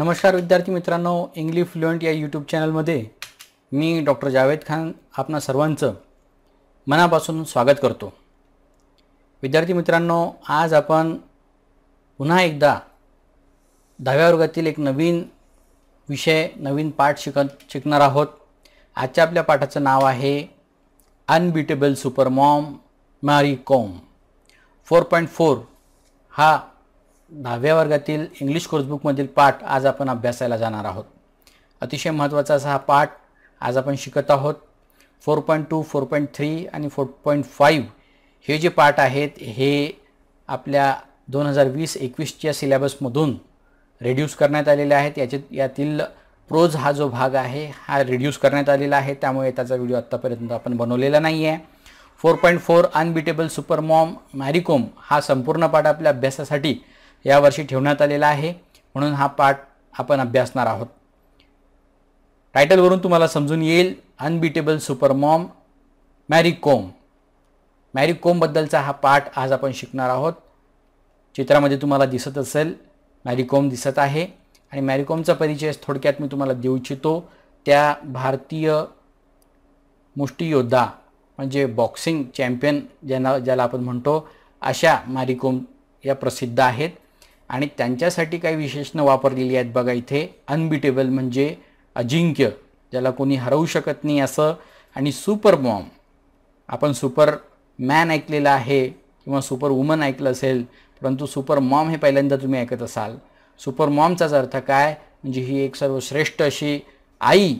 नमस्कार विद्यार्थी मित्रांनो इंग्लिश फ्लुएंट या यूट्यूब चॅनलमध्ये मी डॉक्टर जावेद खान आपणा सर्वांचं मनापासून स्वागत करतो विद्यार्थी मित्रांनो आज आपण पुन्हा एकदा दहाव्या वर्गातील एक नवीन विषय नवीन पाठ शिकत शिकणार आहोत आजच्या आपल्या पाठाचं नाव आहे unbeatable mom Mary Kom four point four हा दहाव्या वर्गातील इंग्लिश कोर्सबुकमधील पाठ आज आपण अभ्यासायला जाणार आहोत अतिशय महत्त्वाचा असा हा पाठ आज आपण शिकत आहोत four point two four point three आणि फोर पॉईंट फाईव्ह हे जे पाठ आहेत हे आपल्या दोन हजार वीस एकवीसच्या सिलेबसमधून रेड्यूस करण्यात आलेले आहेत याचे यातील प्रोज हा जो भाग आहे हा रिड्यूस करण्यात आलेला आहे त्यामुळे त्याचा व्हिडिओ आत्तापर्यंत आपण बनवलेला नाही आहे four point four unbeatable super mom Mary Kom हा संपूर्ण पाठ आपल्या अभ्यासासाठी यावर्षी ठेवण्यात आलेला आहे म्हणून हा पाठ आपण अभ्यासणार आहोत टायटलवरून तुम्हाला समजून येईल अनबिटेबल मॉम मॅरी कोम मॅरी कोमबद्दलचा हा पाठ आज आपण शिकणार आहोत चित्रामध्ये तुम्हाला दिसत असेल मॅरी कोम दिसत आहे आणि मॅरी कोमचा परिचय थोडक्यात मी तुम्हाला देऊ इच्छितो त्या भारतीय मुष्टीयोद्धा म्हणजे बॉक्सिंग चॅम्पियन ज्यांना ज्याला आपण म्हणतो अशा मॅरी कोम या प्रसिद्ध आहेत आणि त्यांच्यासाठी काही विशेषणं वापरलेली आहेत बघा इथे अनबिटेबल म्हणजे अजिंक्य ज्याला कोणी हरवू शकत नाही असं आणि सुपर मॉम आपण सुपर मॅन ऐकलेलं आहे किंवा सुपर वुमन ऐकलं असेल परंतु सुपर मॉम हे पहिल्यांदा तुम्ही ऐकत असाल सुपर मॉमचाच अर्थ काय म्हणजे ही एक सर्वश्रेष्ठ अशी आई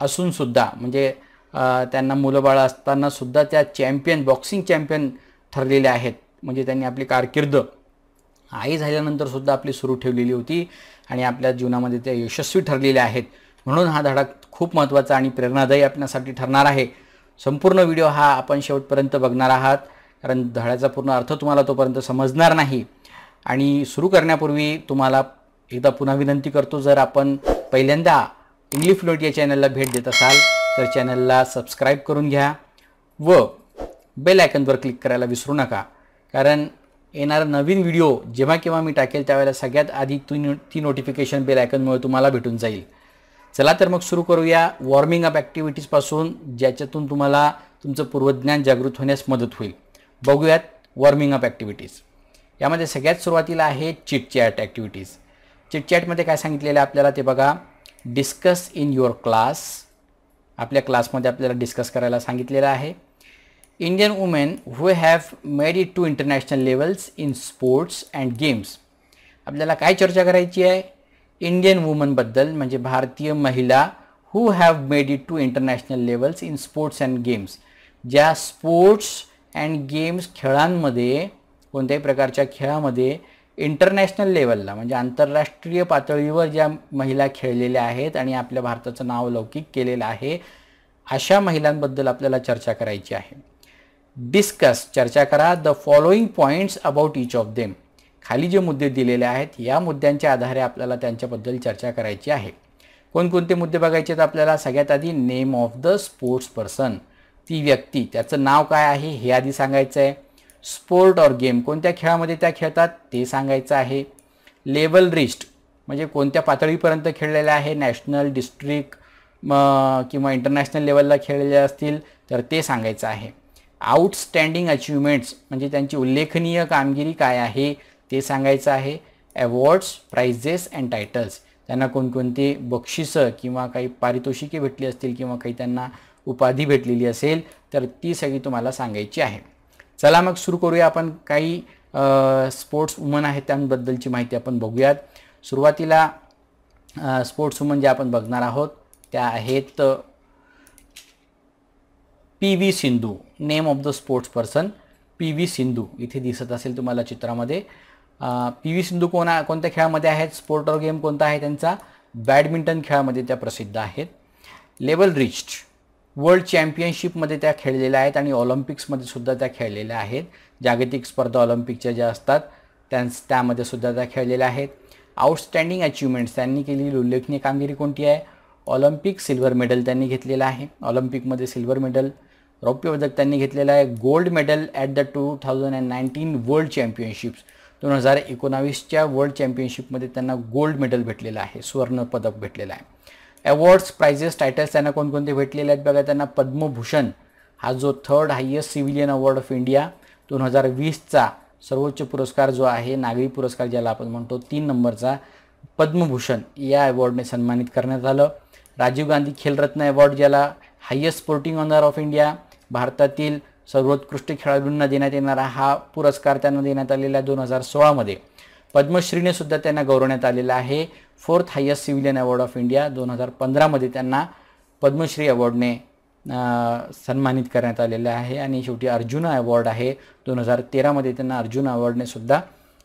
असूनसुद्धा म्हणजे त्यांना मुलंबाळ असतानासुद्धा त्या चॅम्पियन बॉक्सिंग चॅम्पियन ठरलेल्या आहेत म्हणजे त्यांनी आपली कारकिर्द आई झाल्यानंतरसुद्धा आपली सुरू ठेवलेली होती आणि आपल्या जीवनामध्ये त्या यशस्वी ठरलेल्या आहेत म्हणून हा धडा खूप महत्त्वाचा आणि प्रेरणादायी आपल्यासाठी ठरणार आहे संपूर्ण व्हिडिओ हा आपण शेवटपर्यंत बघणार आहात कारण धड्याचा पूर्ण अर्थ तुम्हाला तोपर्यंत समजणार नाही आणि सुरू करण्यापूर्वी तुम्हाला एकदा पुन्हा विनंती करतो जर आपण पहिल्यांदा इंग्लिश लोट या चॅनलला भेट देत असाल तर चॅनलला सबस्क्राईब करून घ्या व बेल आयकनवर क्लिक करायला विसरू नका कारण येणारा नवीन व्हिडिओ जेव्हा केव्हा मी टाकेल त्यावेळेला सगळ्यात आधी तुम्ही ती नोटिफिकेशन बेल आयकनमुळे तुम्हाला भेटून जाईल चला तर मग सुरू करूया वॉर्मिंग अप ॲक्टिव्हिटीजपासून ज्याच्यातून तुम्हाला तुमचं पूर्वज्ञान जागृत होण्यास मदत होईल बघूयात वॉर्मिंग अप ॲक्टिव्हिटीज यामध्ये सगळ्यात सुरुवातीला आहे चिटचॅट ॲक्टिव्हिटीज चिटचॅटमध्ये काय सांगितलेलं आहे आपल्याला ते बघा डिस्कस इन युअर क्लास आपल्या क्लासमध्ये आपल्याला डिस्कस करायला सांगितलेलं आहे Indian women who have made it to international levels in sports and games आपल्याला काय चर्चा करायची आहे इंडियन वुमनबद्दल म्हणजे भारतीय महिला who have made it to international levels in sports and games ज्या स्पोर्ट्स अँड गेम्स खेळांमध्ये कोणत्याही प्रकारच्या खेळामध्ये इंटरनॅशनल लेवलला म्हणजे आंतरराष्ट्रीय पातळीवर ज्या महिला खेळलेल्या आहेत आणि आपल्या भारताचं नाव लौकिक केलेलं आहे अशा महिलांबद्दल आपल्याला चर्चा करायची आहे डिस्कस चर्चा करा the following points about each of them खाली जे मुद्दे दिलेले आहेत या मुद्द्यांच्या आधारे आपल्याला त्यांच्याबद्दल चर्चा करायची आहे कोणकोणते मुद्दे बघायचे आहेत आपल्याला सगळ्यात आधी name of the sports person ती व्यक्ती त्याचं नाव काय आहे हे आधी सांगायचं आहे स्पोर्ट ऑर गेम कोणत्या खेळामध्ये त्या खेळतात ते सांगायचं आहे लेवल रिस्ट म्हणजे कोणत्या पातळीपर्यंत खेळलेले आहे नॅशनल डिस्ट्रिक्ट किंवा इंटरनॅशनल लेवलला खेळलेले असतील तर ते सांगायचं आहे आउटस्टँडिंग अचिव्हमेंट्स म्हणजे त्यांची उल्लेखनीय कामगिरी काय आहे ते सांगायचं आहे अवॉर्ड्स प्राइजेस अँड टायटल्स त्यांना कोणकोणती बक्षिसं किंवा काही पारितोषिके भेटली असतील किंवा काही त्यांना उपाधी भेटलेली असेल तर ती सगळी तुम्हाला सांगायची आहे चला मग सुरू करूया आपण काही स्पोर्ट्स वुमन आहेत त्यांबद्दलची माहिती आपण बघूयात सुरुवातीला स्पोर्ट्स वुमन ज्या आपण बघणार आहोत त्या आहेत P V Sindhu name of the sports person P V Sindhu इथे दिसत असेल तुम्हाला चित्रामध्ये पी व्ही सिंधू कोणा कोणत्या खेळामध्ये आहेत स्पोर्ट गेम कोणता आहे त्यांचा बॅडमिंटन खेळामध्ये त्या प्रसिद्ध आहेत लेवल रिच्ड वर्ल्ड चॅम्पियनशिपमध्ये त्या खेळलेल्या आहेत आणि ऑलिम्पिक्समध्ये सुद्धा त्या खेळलेल्या आहेत जागतिक स्पर्धा ऑलिम्पिकच्या ज्या असतात त्या त्यामध्ये सुद्धा त्या खेळलेल्या आहेत आउटस्टँडिंग अचिव्हमेंट्स त्यांनी केलेली उल्लेखनीय कामगिरी कोणती आहे ऑलिम्पिक सिल्वर मेडल त्यांनी घेतलेलं आहे ऑलिम्पिकमध्ये सिल्वर मेडल रौप्य पदक त्यांनी घेतलेलं आहे gold medal at the two thousand and nineteen world championships दोन हजार एकोणावीसच्या वर्ल्ड चॅम्पियनशिपमध्ये त्यांना गोल्ड मेडल भेटलेलं आहे सुवर्ण पदक भेटलेलं आहे अवॉर्ड्स प्राइजेस टायटल्स त्यांना कोणकोणते भेटलेले आहेत बघा त्यांना पद्मभूषण हा जो third highest civilian award of India दोन हजार वीसचा सर्वोच्च पुरस्कार जो आहे नागरी पुरस्कार ज्याला आपण म्हणतो तीन नंबरचा पद्मभूषण या अवॉर्डने सन्मानित करण्यात आलं राजीव गांधी खेलरत्न अवॉर्ड ज्याला highest sporting honour of India भारतातील सर्वोत्कृष्ट खेळाडूंना देण्यात येणारा हा पुरस्कार त्यांना देण्यात आलेला दोन हजार सोळामध्ये पद्मश्रीने सुद्धा त्यांना गौरवण्यात आलेला आहे fourth highest civilian award of India दोन हजार पंधरामध्ये त्यांना पद्मश्री अवॉर्डने सन्मानित करण्यात आलेलं आहे आणि शेवटी अर्जुन अवॉर्ड आहे दोन हजार तेरामध्ये त्यांना अर्जुन अवॉर्डने सुद्धा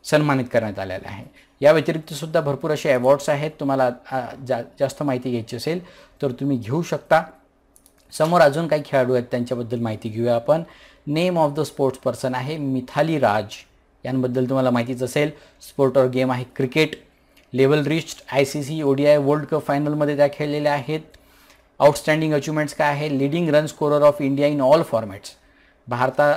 सन्मानित करण्यात आलेला आहे या व्यतिरिक्त सुद्धा भरपूर असे अवॉर्ड्स आहेत तुम्हाला जा जास्त माहिती घ्यायची असेल तर तुम्ही घेऊ शकता समोर अजून काही खेळाडू आहेत त्यांच्याबद्दल माहिती घेऊया आपण name of the sports person आहे मिथाली राज यांबद्दल तुम्हाला माहितीच असेल स्पोर्ट और गेम आहे क्रिकेट लेवल रिस्ट I C C ODI world cup फायनलमध्ये त्या खेळलेल्या आहेत आउटस्टँडिंग अचिव्हमेंट्स काय आहे leading run scorer of India in all formats भारता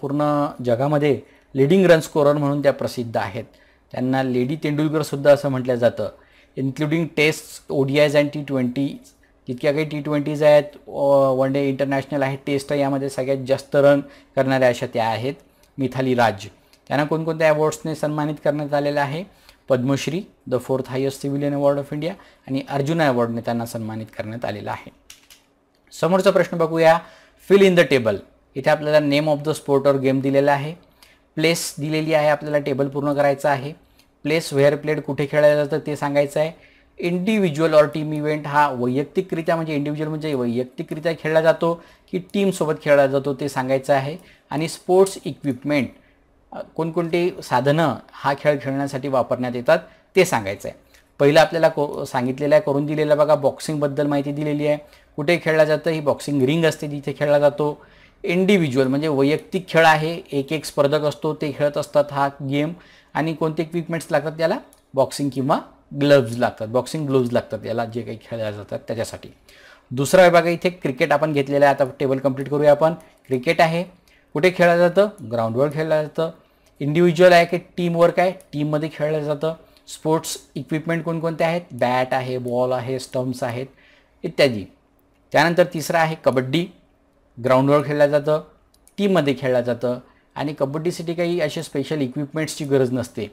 पूर्ण जगामध्ये लिडिंग रन स्कोरर म्हणून त्या प्रसिद्ध आहेत त्यांना लेडी तेंडुलकरसुद्धा असं म्हटलं जातं including test ODIs and T twenty जितक्या काही टी ट्वेंटीज आहेत वन डे इंटरनॅशनल आहेत टेस्ट यामध्ये सगळ्यात जास्त रन करणाऱ्या अशा त्या आहेत मिथाली राज त्यांना कोणकोणत्या अवॉर्ड्सने सन्मानित करण्यात आलेलं आहे Padma Shri the fourth highest civilian award of India आणि अर्जुन अवॉर्डने त्यांना सन्मानित करण्यात आलेला आहे समोरचा प्रश्न बघूया फिल इन द टेबल इथे आपल्याला नेम ऑफ द स्पोर्ट और गेम दिलेला आहे प्लेस दिलेली आहे आपल्याला टेबल पूर्ण करायचं आहे प्लेस व्हेअर प्लेड कुठे खेळायला जातं ते सांगायचं आहे इंडिव्हिज्युअल ऑर टीम इव्हेंट हा वैयक्तिकरित्या म्हणजे इंडिव्हिज्युअल म्हणजे वैयक्तिकरित्या खेळला जातो की टीमसोबत खेळला जातो ते सांगायचं आहे आणि स्पोर्ट्स इक्विपमेंट कोणकोणते साधनं हा खेळ खेळण्यासाठी वापरण्यात येतात ते सांगायचं आहे पहिलं आपल्याला को सांगितलेलं आहे करून दिलेलं आहे बघा बॉक्सिंगबद्दल माहिती दिलेली आहे कुठे खेळलं जातं ही बॉक्सिंग रिंग असते जिथे खेळला जातो इंडिव्हिज्युअल म्हणजे वैयक्तिक खेळ आहे एक एक स्पर्धक असतो ते खेळत असतात हा गेम आणि कोणते इक्विपमेंट्स लागतात त्याला बॉक्सिंग किंवा ग्लव्ज लागतात बॉक्सिंग ग्लोव्ज लागतात याला जे काही खेळल्या जातात त्याच्यासाठी दुसरा विभाग इथे क्रिकेट आपण घेतलेला आहे आता टेबल कंप्लीट करूया आपण क्रिकेट आहे कुठे खेळलं जातं ग्राउंडवर खेळलं जातं इंडिव्हिज्युअल आहे की टीम वर्क आहे टीममध्ये खेळलं जातं स्पोर्ट्स इक्विपमेंट कोणकोणते आहेत बॅट आहे बॉल आहे स्टम्प्स आहेत इत्यादी त्यानंतर तिसरा आहे कबड्डी ग्राउंडवर खेळलं जातं टीममध्ये खेळलं जातं आणि कबड्डीसाठी काही असे स्पेशल इक्विपमेंट्सची गरज नसते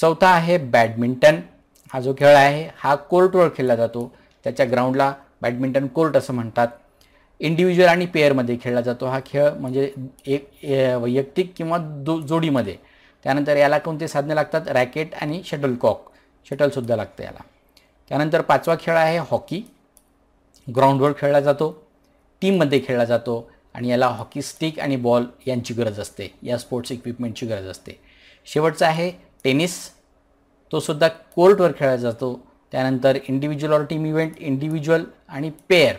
चौथा आहे बॅडमिंटन हा जो खेळ आहे हा कोर्टवर खेळला जातो त्याच्या ग्राउंडला बॅडमिंटन कोर्ट असं म्हणतात इंडिव्हिज्युअल आणि पेअरमध्ये खेळला जातो हा खेळ म्हणजे एक वैयक्तिक किंवा दो जोडीमध्ये त्यानंतर याला कोणते साधने लागतात रॅकेट आणि शटलकॉक शटलसुद्धा लागतं याला त्यानंतर पाचवा खेळ आहे हॉकी ग्राउंडवर खेळला जातो टीममध्ये खेळला जातो आणि याला हॉकी स्टिक आणि बॉल यांची गरज असते या स्पोर्ट्स इक्विपमेंटची गरज असते शेवटचं आहे टेनिस तोसुद्धा कोर्टवर खेळला जातो त्यानंतर individual or team event individual आणि पेअर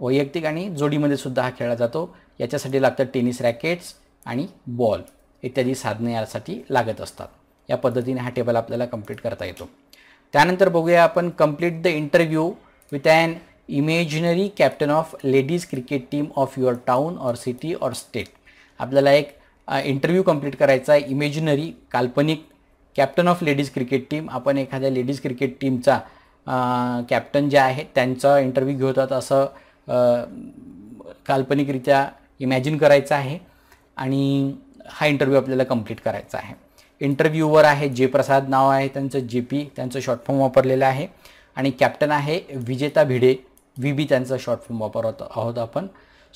वैयक्तिक आणि जोडीमध्ये सुद्धा हा खेळला जातो याच्यासाठी लागतं टेनिस रॅकेट्स आणि बॉल इत्यादी साधने यासाठी लागत असतात या पद्धतीने हा टेबल आपल्याला कंप्लीट करता येतो त्यानंतर बघूया आपण complete the interview with an imaginary captain of ladies cricket team of your town or city or state आपल्याला एक इंटरव्ह्यू कंप्लीट करायचा आहे इमेजिनरी काल्पनिक captain of ladies cricket team आपण एखाद्या लेडीज क्रिकेट टीमचा कॅप्टन जे आहे त्यांचा इंटरव्ह्यू घेतात असं काल्पनिकरित्या इमॅजिन करायचं आहे आणि हा इंटरव्ह्यू आपल्याला कंप्लीट करायचा आहे इंटरव्ह्यूवर आहे जे प्रसाद नाव आहे त्यांचं जे पी त्यांचं शॉर्ट फॉर्म वापरलेलं आहे आणि कॅप्टन आहे विजेता भिडे व्ही बी त्यांचा शॉर्ट फॉर्म वापरत आहोत आपण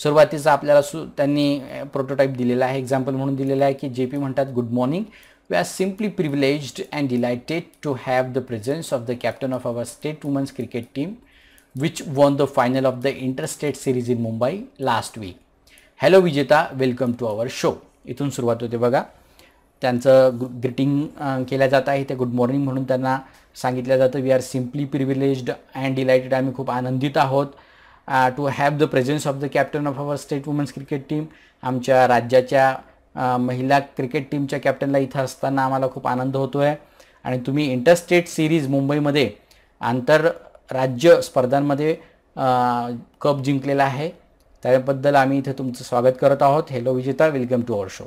सुरुवातीचा आपल्याला सु त्यांनी प्रोटोटाईप दिलेला आहे एक्झाम्पल म्हणून दिलेला आहे की जे पी म्हणतात good morning We are simply privileged and delighted to have the presence of the captain of our state women's cricket team which won the final of the interstate series in Mumbai last week. Hello Vijeta, welcome to our show. इथून सुरुवात होते बघा त्यांचं greeting केलं जात आहे ते good morning म्हणून त्यांना सांगितलं जातं we are simply privileged and delighted आम्ही खूप आनंदित आहोत to have the presence of the captain of our state women's cricket team आमच्या राज्याच्या महिला क्रिकेट टीमच्या कॅप्टनला इथं असताना आम्हाला खूप आनंद होतो आहे आणि तुम्ही इंटरस्टेट सिरीज मुंबईमध्ये आंतरराज्य स्पर्धांमध्ये कप जिंकलेला आहे त्याबद्दल आम्ही इथे तुमचं स्वागत करत आहोत हॅलो विजेता वेलकम टू अवर शो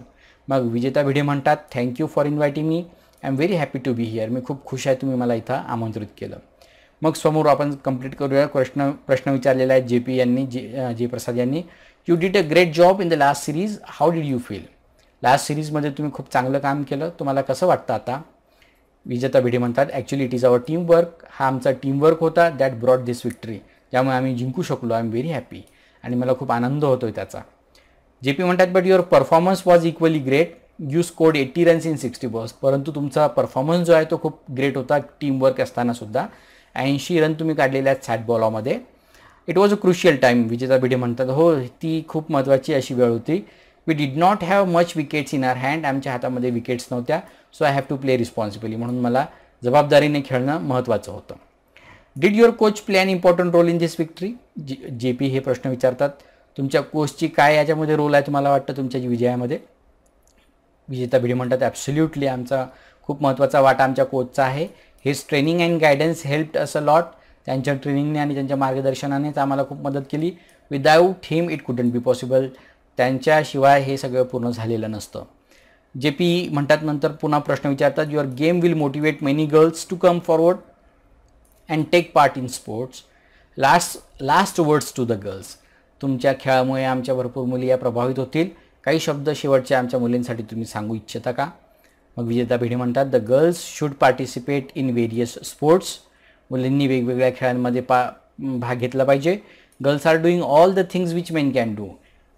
मग विजेता भिडे म्हणतात thank you for inviting me I am very happy to be here मी खूप खुश आहे तुम्ही मला इथं आमंत्रित केलं मग समोर आपण कंप्लीट करूया प्रश्न प्रश्न विचारलेला आहे जे पी यांनी जे जे प्रसाद यांनी you did a great job in the last series how did you feel last सिरीजमध्ये तुम्ही खूप चांगलं काम केलं तुम्हाला कसं वाटतं आता विजेता भिडे म्हणतात actually it is our work हा आमचा वर्क होता दॅट ब्रॉड दिस विक्ट्री त्यामुळे आम्ही जिंकू शकलो आय एम व्हेरी हॅपी आणि मला खूप आनंद होतो आहे त्याचा जे पी म्हणतात but your performance was equally great you scored eighty runs in sixty balls परंतु तुमचा परफॉर्मन्स जो आहे तो खूप ग्रेट होता टीम टीमवर्क असतानासुद्धा ऐंशी रन तुम्ही काढलेले आहेत सॅट बॉलामध्ये it was a crucial time Vijeta Bhide म्हणतात हो ती खूप महत्त्वाची अशी वेळ होती we did not have much wickets in our hand आमच्या हातामध्ये विकेट्स नव्हत्या so I have to play responsibly म्हणून मला जबाबदारीने खेळणं महत्त्वाचं होतं did your coach play an important role in this victory जे जे पी हे प्रश्न विचारतात तुमच्या कोचची काय याच्यामध्ये रोल आहे तुम्हाला वाटतं तुमच्या विजयामध्ये विजेता भिडे म्हणतात ॲब्सोल्युटली आमचा खूप महत्त्वाचा वाटा आमच्या कोचचा आहे his training and guidance helped us a lot त्यांच्या ट्रेनिंगने आणि त्यांच्या मार्गदर्शनानेच आम्हाला खूप मदत केली without him it couldn't be possible त्यांच्याशिवाय हे सगळं पूर्ण झालेलं नसतं जे पी म्हणतात नंतर पुन्हा प्रश्न विचारतात your game will motivate many girls to come forward and take part in sports last last words to the girls तुमच्या खेळामुळे आमच्या भरपूर मुली या प्रभावित होतील काही शब्द शेवटच्या आमच्या मुलींसाठी तुम्ही सांगू इच्छिता का मग विजेता भिडे म्हणतात the girls should participate in various sports मुलींनी वेगवेगळ्या खेळांमध्ये पा भाग घेतला पाहिजे girls are doing all the things which men can do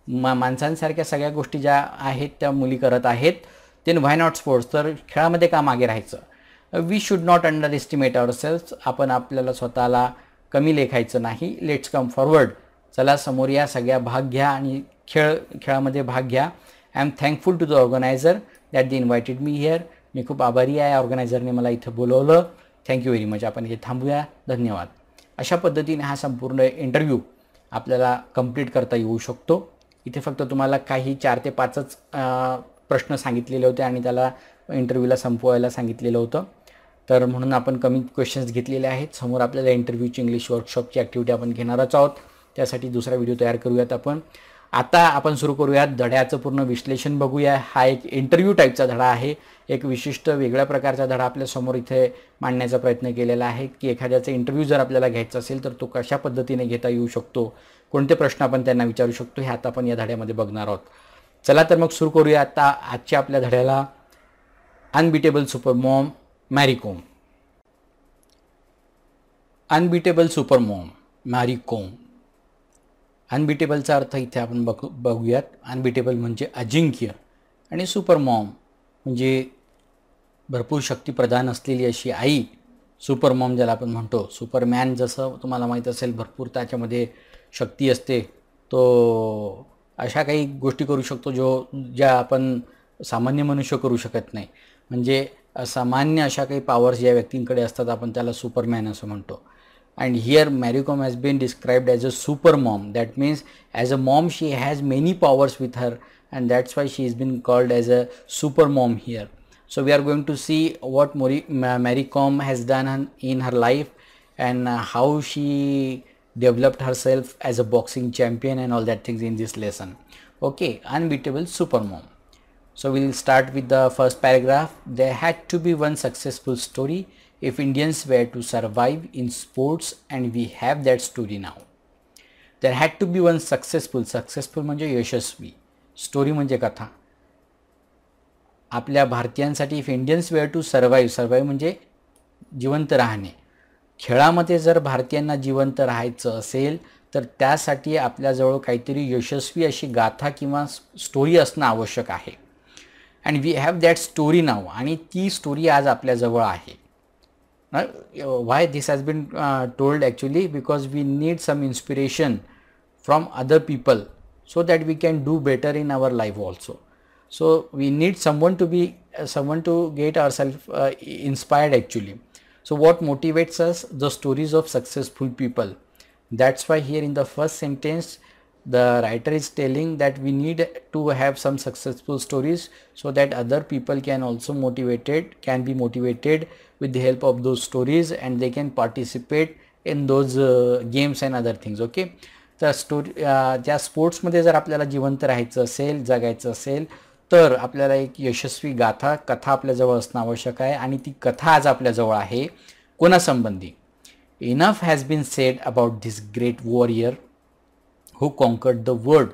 मा माणसांसारख्या सगळ्या गोष्टी ज्या आहेत त्या मुली करत आहेत देन व्हाय नॉट स्पोर्ट्स तर खेळामध्ये का मागे राहायचं we should not underestimate our self आपण आपल्याला स्वतःला कमी लेखायचं नाही लेट्स कम फॉरवर्ड चला समोर या सगळ्या भाग घ्या आणि खेळ खेळामध्ये भाग घ्या I am thankful to the organiser that they invited me here मी खूप आभारी आहे ऑर्गनायझरने मला इथं बोलवलं थँक्यू व्हेरी मच आपण इथे थांबूया धन्यवाद अशा पद्धतीने हा संपूर्ण इंटरव्ह्यू आपल्याला कंप्लीट करता येऊ शकतो इथे फक्त तुम्हाला काही चार ते पाचच प्रश्न सांगितलेले होते आणि त्याला इंटरव्ह्यूला संपवायला सांगितलेलं होतं तर म्हणून आपण कमी क्वेश्चन्स घेतलेले आहेत समोर आपल्याला इंटरव्ह्यूची इंग्लिश वर्कशॉपची ॲक्टिव्हिटी आपण घेणारच आहोत त्यासाठी दुसरा व्हिडिओ तयार करूयात आपण आता आपण सुरू करूयात धड्याचं पूर्ण विश्लेषण बघूया हा एक इंटरव्ह्यू टाईपचा धडा आहे एक विशिष्ट वेगळ्या प्रकारचा धडा आपल्यासमोर इथे मांडण्याचा प्रयत्न केलेला आहे की एखाद्याचा इंटरव्ह्यू जर आपल्याला घ्यायचा असेल तर तो कशा पद्धतीने घेता येऊ शकतो कोणते प्रश्न आपण त्यांना विचारू शकतो हे आता आपण या धड्यामध्ये बघणार आहोत चला तर मग सुरू करूया आता आजच्या आपल्या धड्याला unbeatable super mom Kom unbeatable super mom Kom अनबिटेबलचा अर्थ इथे आपण बघू बघूयात अनबिटेबल म्हणजे अजिंक्य आणि सुपर मॉम म्हणजे भरपूर शक्ती प्रदान असलेली अशी आई सुपर मॉम ज्याला आपण म्हणतो सुपरमॅन जसं तुम्हाला माहीत असेल भरपूर त्याच्यामध्ये शक्ती असते तो अशा काही गोष्टी करू शकतो जो ज्या आपण सामान्य मनुष्य करू शकत नाही म्हणजे सामान्य अशा काही पॉवर्स ज्या व्यक्तींकडे असतात आपण त्याला सुपरमॅन असं म्हणतो and here Mary Kom has been described as a super mom that means as a mom she has many powers with her and that's why she is been called as a super mom here so we are going to see what Mary Mary Kom has done in her life and how she developed herself as a boxing champion and all that things in this lesson okay unbeatable supermom so we'll start with the first paragraph there had to be one successful story if indians were to survive in sports and we have that story now there had to be one successful successful म्हणजे यशस्वी story म्हणजे कथा आपल्या भारतीयांसाठी if Indians were to survive, survive म्हणजे जिवंत राहणे खेळामध्ये जर भारतीयांना जिवंत राहायचं असेल तर त्यासाठी आपल्याजवळ काहीतरी यशस्वी अशी गाथा किंवा स्टोरी असणं आवश्यक आहे and we have that story नाव आणि ती स्टोरी आज आपल्याजवळ आहे why this has been told actually because we need some inspiration from other people so that we can do better in our life also so we need someone to be someone to get our self inspired actually So what motivates us? The stories of successful people. That's why here in the first sentence, the writer is telling that we need to have some successful stories so that other people can also motivated, can be motivated with the help of those stories and they can participate in those in those games and other things okay तर story त्या स्पोर्ट्समध्ये जर आपल्याला जिवंत राहायचं असेल जगायचं असेल तर आपल्याला एक यशस्वी गाथा कथा आपल्याजवळ असणं आवश्यक आहे आणि ती कथा आज आपल्याजवळ आहे कोणासंबंधी enough has been said about this great warrior who conquered the world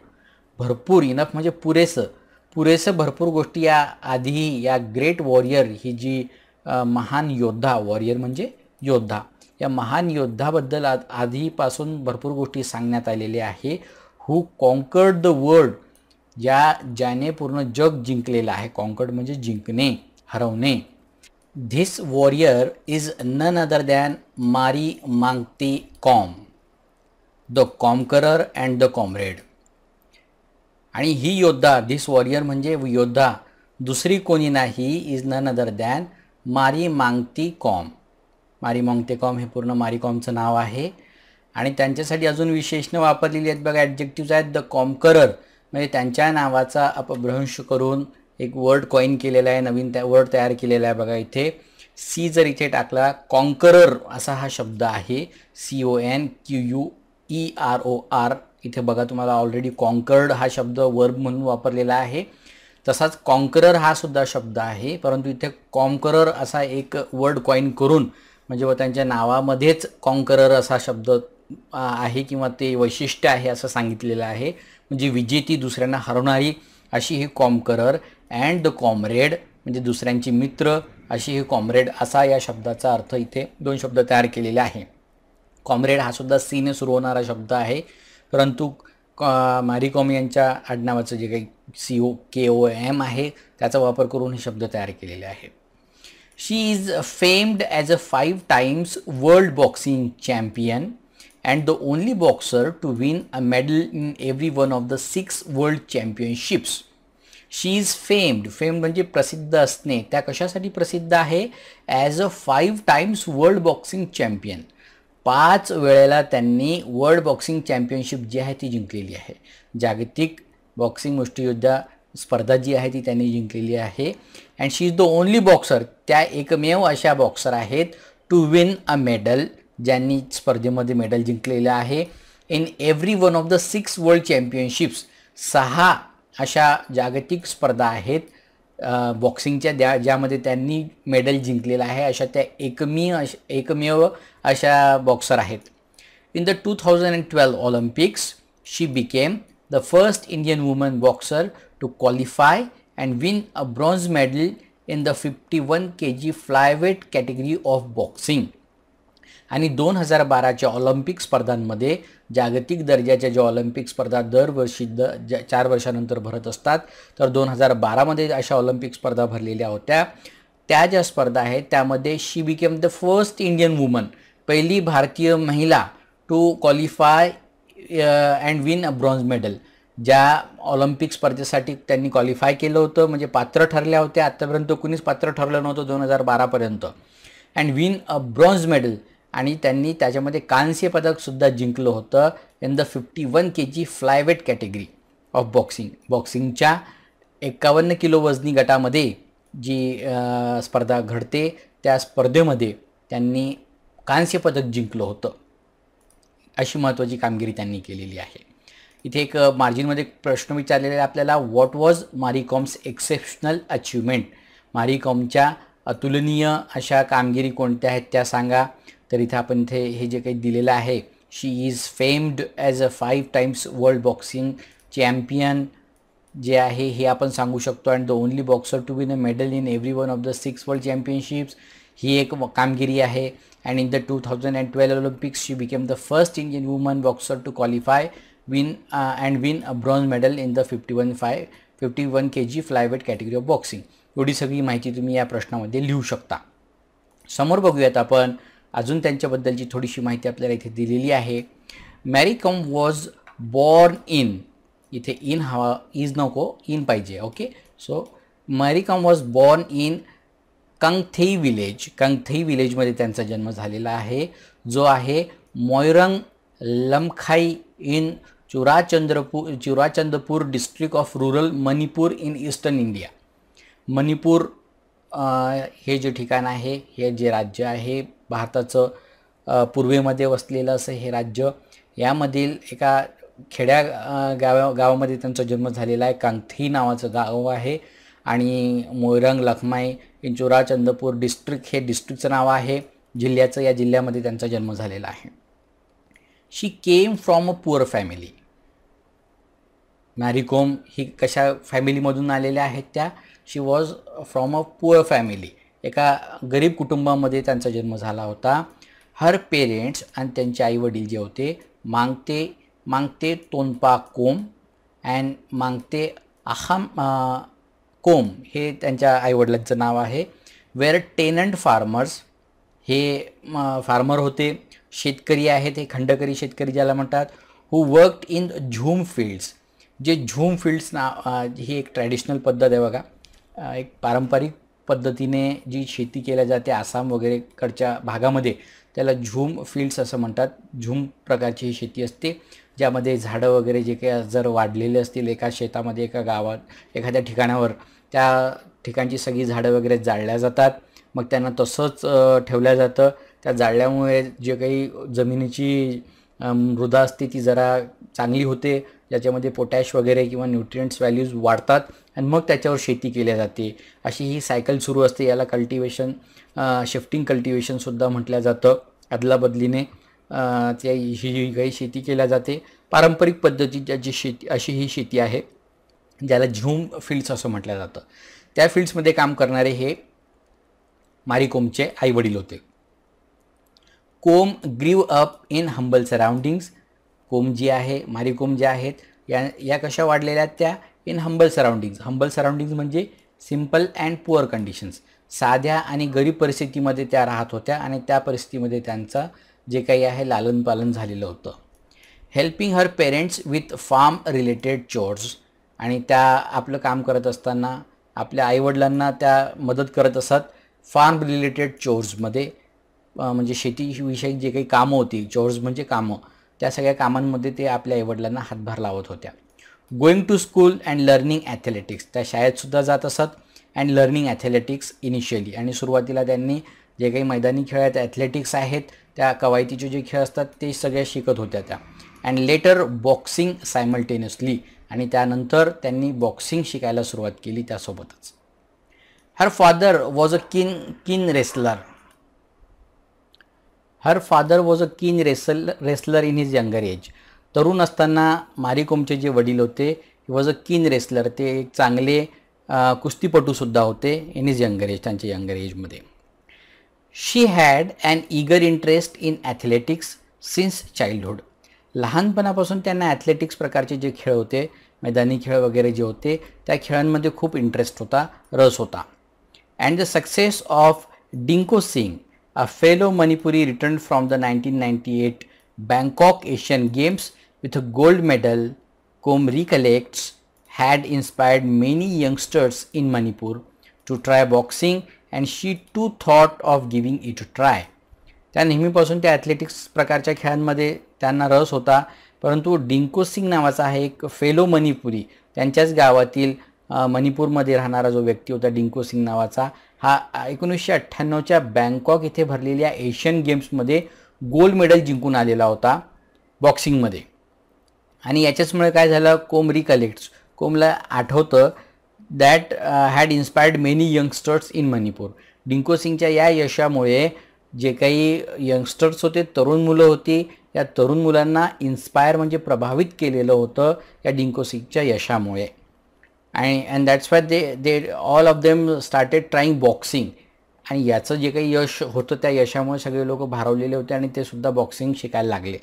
भरपूर इनफ म्हणजे पुरेसं पुरेसं भरपूर गोष्टी या आधीही या ग्रेट वॉरियर ही जी महान योद्धा वॉरियर म्हणजे योद्धा या महान योद्धाबद्दल आधीपासून भरपूर गोष्टी सांगण्यात आलेल्या आहे हू कॉन्कर्ड द वर्ल्ड ज्या ज्याने पूर्ण जग जिंकलेलं आहे कॉन्कर्ड म्हणजे जिंकणे हरवणे this warrior is none other than Mary Mangte Kom the conqueror and the comrade आणि ही योद्धा धिस वॉरियर म्हणजे योद्धा दुसरी कोणी नाही is none other than Mary Mangte Kom मारी मांगते कॉम हे पूर्ण मारी कॉमचं नाव आहे आणि त्यांच्यासाठी अजून विशेषणं वापरलेली आहेत बघा ॲडजेक्टिव्ज आहेत द कॉमकरर म्हणजे त्यांच्या नावाचा अपभ्रंश करून एक वर्ड कॉईन केलेला आहे नवीन त्या वर्ड तयार केलेला आहे बघा इथे सी जर इथे टाकला कॉन्करर असा हा शब्द आहे C O N Q U E R O R इथे बघा तुम्हाला ऑलरेडी कॉन्कर्ड हा शब्द वर्ब म्हणून वापरलेला आहे तसाच कॉन्करर हा सुद्धा शब्द आहे परंतु इथे कॉन्करर असा एक वर्ड कॉईन करून म्हणजे व त्यांच्या नावामध्येच कॉन्करर असा शब्द आहे किंवा ते वैशिष्ट्य आहे असं सांगितलेलं आहे म्हणजे विजेती दुसऱ्यांना हरवणारी अशी ही कॉमकरर अँड द कॉमरेड म्हणजे दुसऱ्यांची मित्र अशी ही कॉमरेड असा या शब्दाचा अर्थ इथे दोन शब्द तयार केलेले आहे कॉमरेड हा सुद्धा सीने सुरू होणारा शब्द आहे परंतु मारी कॉम यांच्या आडनावाचं जे काही सी ओ के ओ एम आहे त्याचा वापर करून हे शब्द तयार केलेले आहे she is famed as a five times world boxing champion and the only boxer to win a medal in every one of the six world championships. She is famed famed म्हणजे प्रसिद्ध असणे त्या कशासाठी प्रसिद्ध आहे as a five times world boxing champion पाच वेळेला त्यांनी वर्ल्ड बॉक्सिंग चॅम्पियनशिप जी आहे ती जिंकलेली आहे जागतिक बॉक्सिंग मुष्टियोद्धा स्पर्धा जी आहे ती त्यांनी जिंकलेली आहे and she is the only boxer त्या एकमेव अशा बॉक्सर आहेत टू विन अ मेडल ज्यांनी स्पर्धेमध्ये मेडल जिंकलेलं आहे in every one of the six world championships सहा अशा जागतिक स्पर्धा आहेत बॉक्सिंगच्या द्या ज्यामध्ये त्यांनी मेडल जिंकलेलं आहे अशा त्या एकमेव अश एकमेव अशा बॉक्सर आहेत in the two thousand and twelve Olympics she became the first Indian woman boxer to qualify and win a bronze medal in the fifty one K G flyweight category of boxing आणि दोन हजार बाराच्या Olympic स्पर्धांमध्ये जागतिक दर्जाच्या ज्या Olympic स्पर्धा दरवर्षी द ज्या चार वर्षानंतर भरत असतात तर दोन हजार बारामध्ये अशा ऑलिम्पिक स्पर्धा भरलेल्या होत्या त्या ज्या स्पर्धा आहेत त्यामध्ये she became the first Indian woman पहिली भारतीय महिला to qualify and win a bronze medal ज्या ऑलिम्पिक स्पर्धेसाठी त्यांनी क्वालिफाय केलं होतं म्हणजे पात्र ठरल्या होत्या आत्तापर्यंत कुणीच पात्र ठरलं नव्हतं दोन हजार बारापर्यंत and win a bronze medal आणि त्यांनी त्याच्यामध्ये कांस्य पदकसुद्धा जिंकलं होतं in the fifty one K G flyweight category of boxing बॉक्सिंगच्या एकावन्न किलो वजनी गटामध्ये जी स्पर्धा घडते त्या स्पर्धेमध्ये त्यांनी कांस्य पदक जिंकलं होतं अशी महत्त्वाची कामगिरी त्यांनी केलेली आहे इथे एक मार्जिनमध्ये प्रश्न विचारलेला आहे आपल्याला what was Mary exceptional achievement Mary अतुलनीय अशा कामगिरी कोणत्या आहेत त्या सांगा तर इथे आपण इथे हे जे काही दिलेलं आहे she is famed as a five times world boxing champion जे आहे हे आपण सांगू शकतो and the only boxer to win a medal in every one of the six world championships ही एक कामगिरी आहे and in the two thousand and twelve Olympics she became the first Indian woman boxer to qualify win and win a bronze medal in the fifty one five fifty one K G flyweight category of boxing एवढी सगळी माहिती तुम्ही या प्रश्नामध्ये लिहू शकता समोर बघूयात आपण अजून त्यांच्याबद्दलची थोडीशी माहिती आपल्याला इथे दिलेली आहे मॅरीकॉम वॉज बॉर्न इन इथे इन हवा इज नको इन पाहिजे okay so Mary Kom was born in कंगथेई village कंगथेई विलेजमध्ये त्यांचा जन्म झालेला आहे जो आहे मोयरंग लमखाई in चुराचंद्रपूर चुराचंद्रपूर district of rural Manipur in eastern India Manipur हे जे ठिकाण आहे हे जे राज्य आहे भारताचं पूर्वेमध्ये वसलेलं असं हे राज्य यामधील एका खेड्या गावा गावामध्ये त्यांचा जन्म झालेला आहे कांथी नावाचं गाव आहे आणि मोयरंग लखमाई इंचुरा चंद्रपूर डिस्ट्रिक्ट हे डिस्ट्रिक्टचं नाव आहे जिल्ह्याचं या जिल्ह्यामध्ये त्यांचा जन्म झालेला आहे she came from a poor family Mary ही कशा फॅमिलीमधून आलेल्या आहेत त्या she was from a poor family एका गरीब कुटुंबामध्ये त्यांचा जन्म झाला होता हर पेरेंट्स आणि त्यांचे आईवडील जे होते मांगते मांगते तोनपा कोम अँड मांगते आहाम कोम हे त्यांच्या आईवडिलांचं नाव आहे वेअर टेनंट फार्मर्स हे फार्मर होते शेतकरी आहेत हे खंडकरी शेतकरी ज्याला म्हणतात who work in jhum fields जे झूम फील्ड्स ना ही एक ट्रॅडिशनल पद्धत आहे बघा एक पारंपरिक पद्धतीने जी शेती केल्या जाते आसाम वगैरेकडच्या भागामध्ये त्याला झूम फील्ड्स असं म्हणतात झूम प्रकारची ही शेती असते ज्यामध्ये झाडं वगैरे जे काही जर वाढलेले असतील एका शेतामध्ये एका गावात एखाद्या ठिकाणावर त्या ठिकाणची सगळी झाडं वगैरे जाळल्या जातात मग त्यांना तसंच ठेवलं जातं त्या जाळल्यामुळे जे काही जमिनीची मृदा असते ती जरा चांगली होते ज्याच्यामध्ये पोटॅश वगैरे किंवा न्यूट्रियंट्स व्हॅल्यूज वाढतात आणि मग त्याच्यावर शेती केली जाते अशी ही सायकल सुरू असते याला कल्टिवेशन शिफ्टिंग कल्टिवेशनसुद्धा म्हटलं जातं अदलाबदलीने त्या ही काही शेती केल्या जाते पारंपरिक पद्धतीच्या जी शेती अशी ही शेती आहे ज्याला झूम फील्ड्स असं म्हटलं जातं त्या फील्ड्समध्ये काम करणारे हे मारिकोमचे आईवडील होते Kom grew up in humble surroundings Kom जी आहे मारी कोम ज्या आहेत या या कशा वाढलेल्या आहेत त्या in humble surroundings humble surroundings म्हणजे सिम्पल अँड पुअर कंडिशन्स साध्या आणि गरीब परिस्थितीमध्ये त्या राहत होत्या आणि त्या परिस्थितीमध्ये त्यांचं जे काही आहे लालनपालन झालेलं होतं helping her parents with farm related chores आणि त्या आपलं काम करत असताना आपल्या आईवडिलांना त्या मदत करत असत फार्म रिलेटेड चोर्समध्ये म्हणजे शेतीविषयक जे काही कामं होती चोर्स म्हणजे कामं त्या सगळ्या कामांमध्ये ते आपल्या आईवडिलांना हातभार लावत होत्या going to school and learning athletics त्या शाळेतसुद्धा जात असत अँड लर्निंग ॲथलेटिक्स इनिशियली आणि सुरुवातीला त्यांनी जे काही मैदानी खेळ आहेत ॲथलेटिक्स आहेत त्या कवायतीचे जे खेळ असतात ते सगळ्या शिकत होत्या त्या अँड लेटर बॉक्सिंग सायमल्टेनियसली आणि त्यानंतर त्यांनी बॉक्सिंग शिकायला सुरुवात केली त्यासोबतच हर father was a keen keen wrestler her father was a keen wrestle wrestler in his younger age तरुण असताना मारिकोमचे जे वडील होते ही वॉज अ कीन रेसलर ते एक चांगले कुस्तीपटूसुद्धा होते इन हिज यंगर एज त्यांच्या यंगर एजमध्ये she had and eager interest in athletics since childhood लहानपणापासून त्यांना ॲथलेटिक्स प्रकारचे जे खेळ होते मैदानी खेळ वगैरे जे होते त्या खेळांमध्ये खूप इंटरेस्ट होता रस होता and the success of Dingko Singh a fellow Manipuri returned from the 1998 Bangkok Asian Games with a gold medal, Kum recollects, had inspired many youngsters in Manipur to try boxing and she too thought of giving it a try. त्या नेहमीपासून त्या athletics प्रकारच्या खेळांमध्ये त्यांना रस होता परंतु डिंको सिंग नावाचा हा एक फेलो मणिपुरी त्यांच्याच गावातील मणिपूरमध्ये राहणारा जो व्यक्ती होता डिंको सिंग नावाचा हा एकोणीसशे अठ्ठ्याण्णवच्या बँकॉक इथे भरलेल्या एशियन गेम्समध्ये गोल्ड मेडल जिंकून आलेला होता बॉक्सिंगमध्ये आणि याच्याचमुळे काय झालं कोम रिकलेक्ट्स कोमला आठवतं that had inspired many youngsters in Manipur Dingko सिंगच्या या यशामुळे जे काही यंगस्टर्स होते तरुण मुलं होती या तरुण मुलांना इन्स्पायर म्हणजे प्रभावित केलेलं होतं या डिंको सिंगच्या यशामुळे आणि and that's why they they all of them started trying boxing आणि याचं जे काही यश होतं त्या यशामुळे सगळे लोक भारवलेले होते आणि ते सुद्धा बॉक्सिंग शिकायला लागले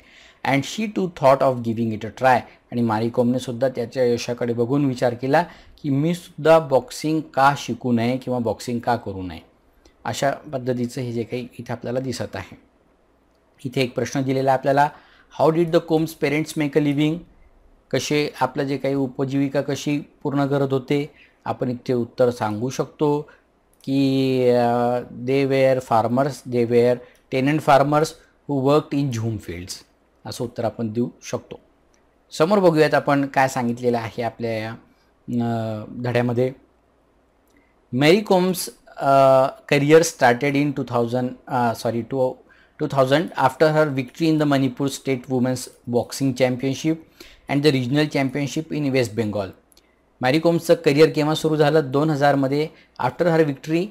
and she too thought of giving it a try आणि मारी कॉमने सुद्धा त्याच्या यशाकडे बघून विचार केला की मी सुद्धा बॉक्सिंग का शिकू नये किंवा बॉक्सिंग का करू नये अशा पद्धतीचं हे जे काही इथे आपल्याला दिसत आहे इथे एक प्रश्न दिलेला आपल्याला how did the Kom's parents make a living कसे आपलं जे काही उपजीविका कशी पूर्ण करत होते आपण इथे उत्तर सांगू शकतो की they were farmers they were tenant farmers who work in jhum fields असं उत्तर आपण देऊ शकतो समोर बघूयात आपण काय सांगितलेलं आहे आपल्या या धड्यामध्ये Mary Kom's career started in two thousand sorry two two thousand after her victory in the Manipur state women's boxing championship and the regional championship in West Bengal मॅरीकॉमचं करिअर केव्हा सुरू झालं दोन हजारमध्ये आफ्टर हर विक्ट्री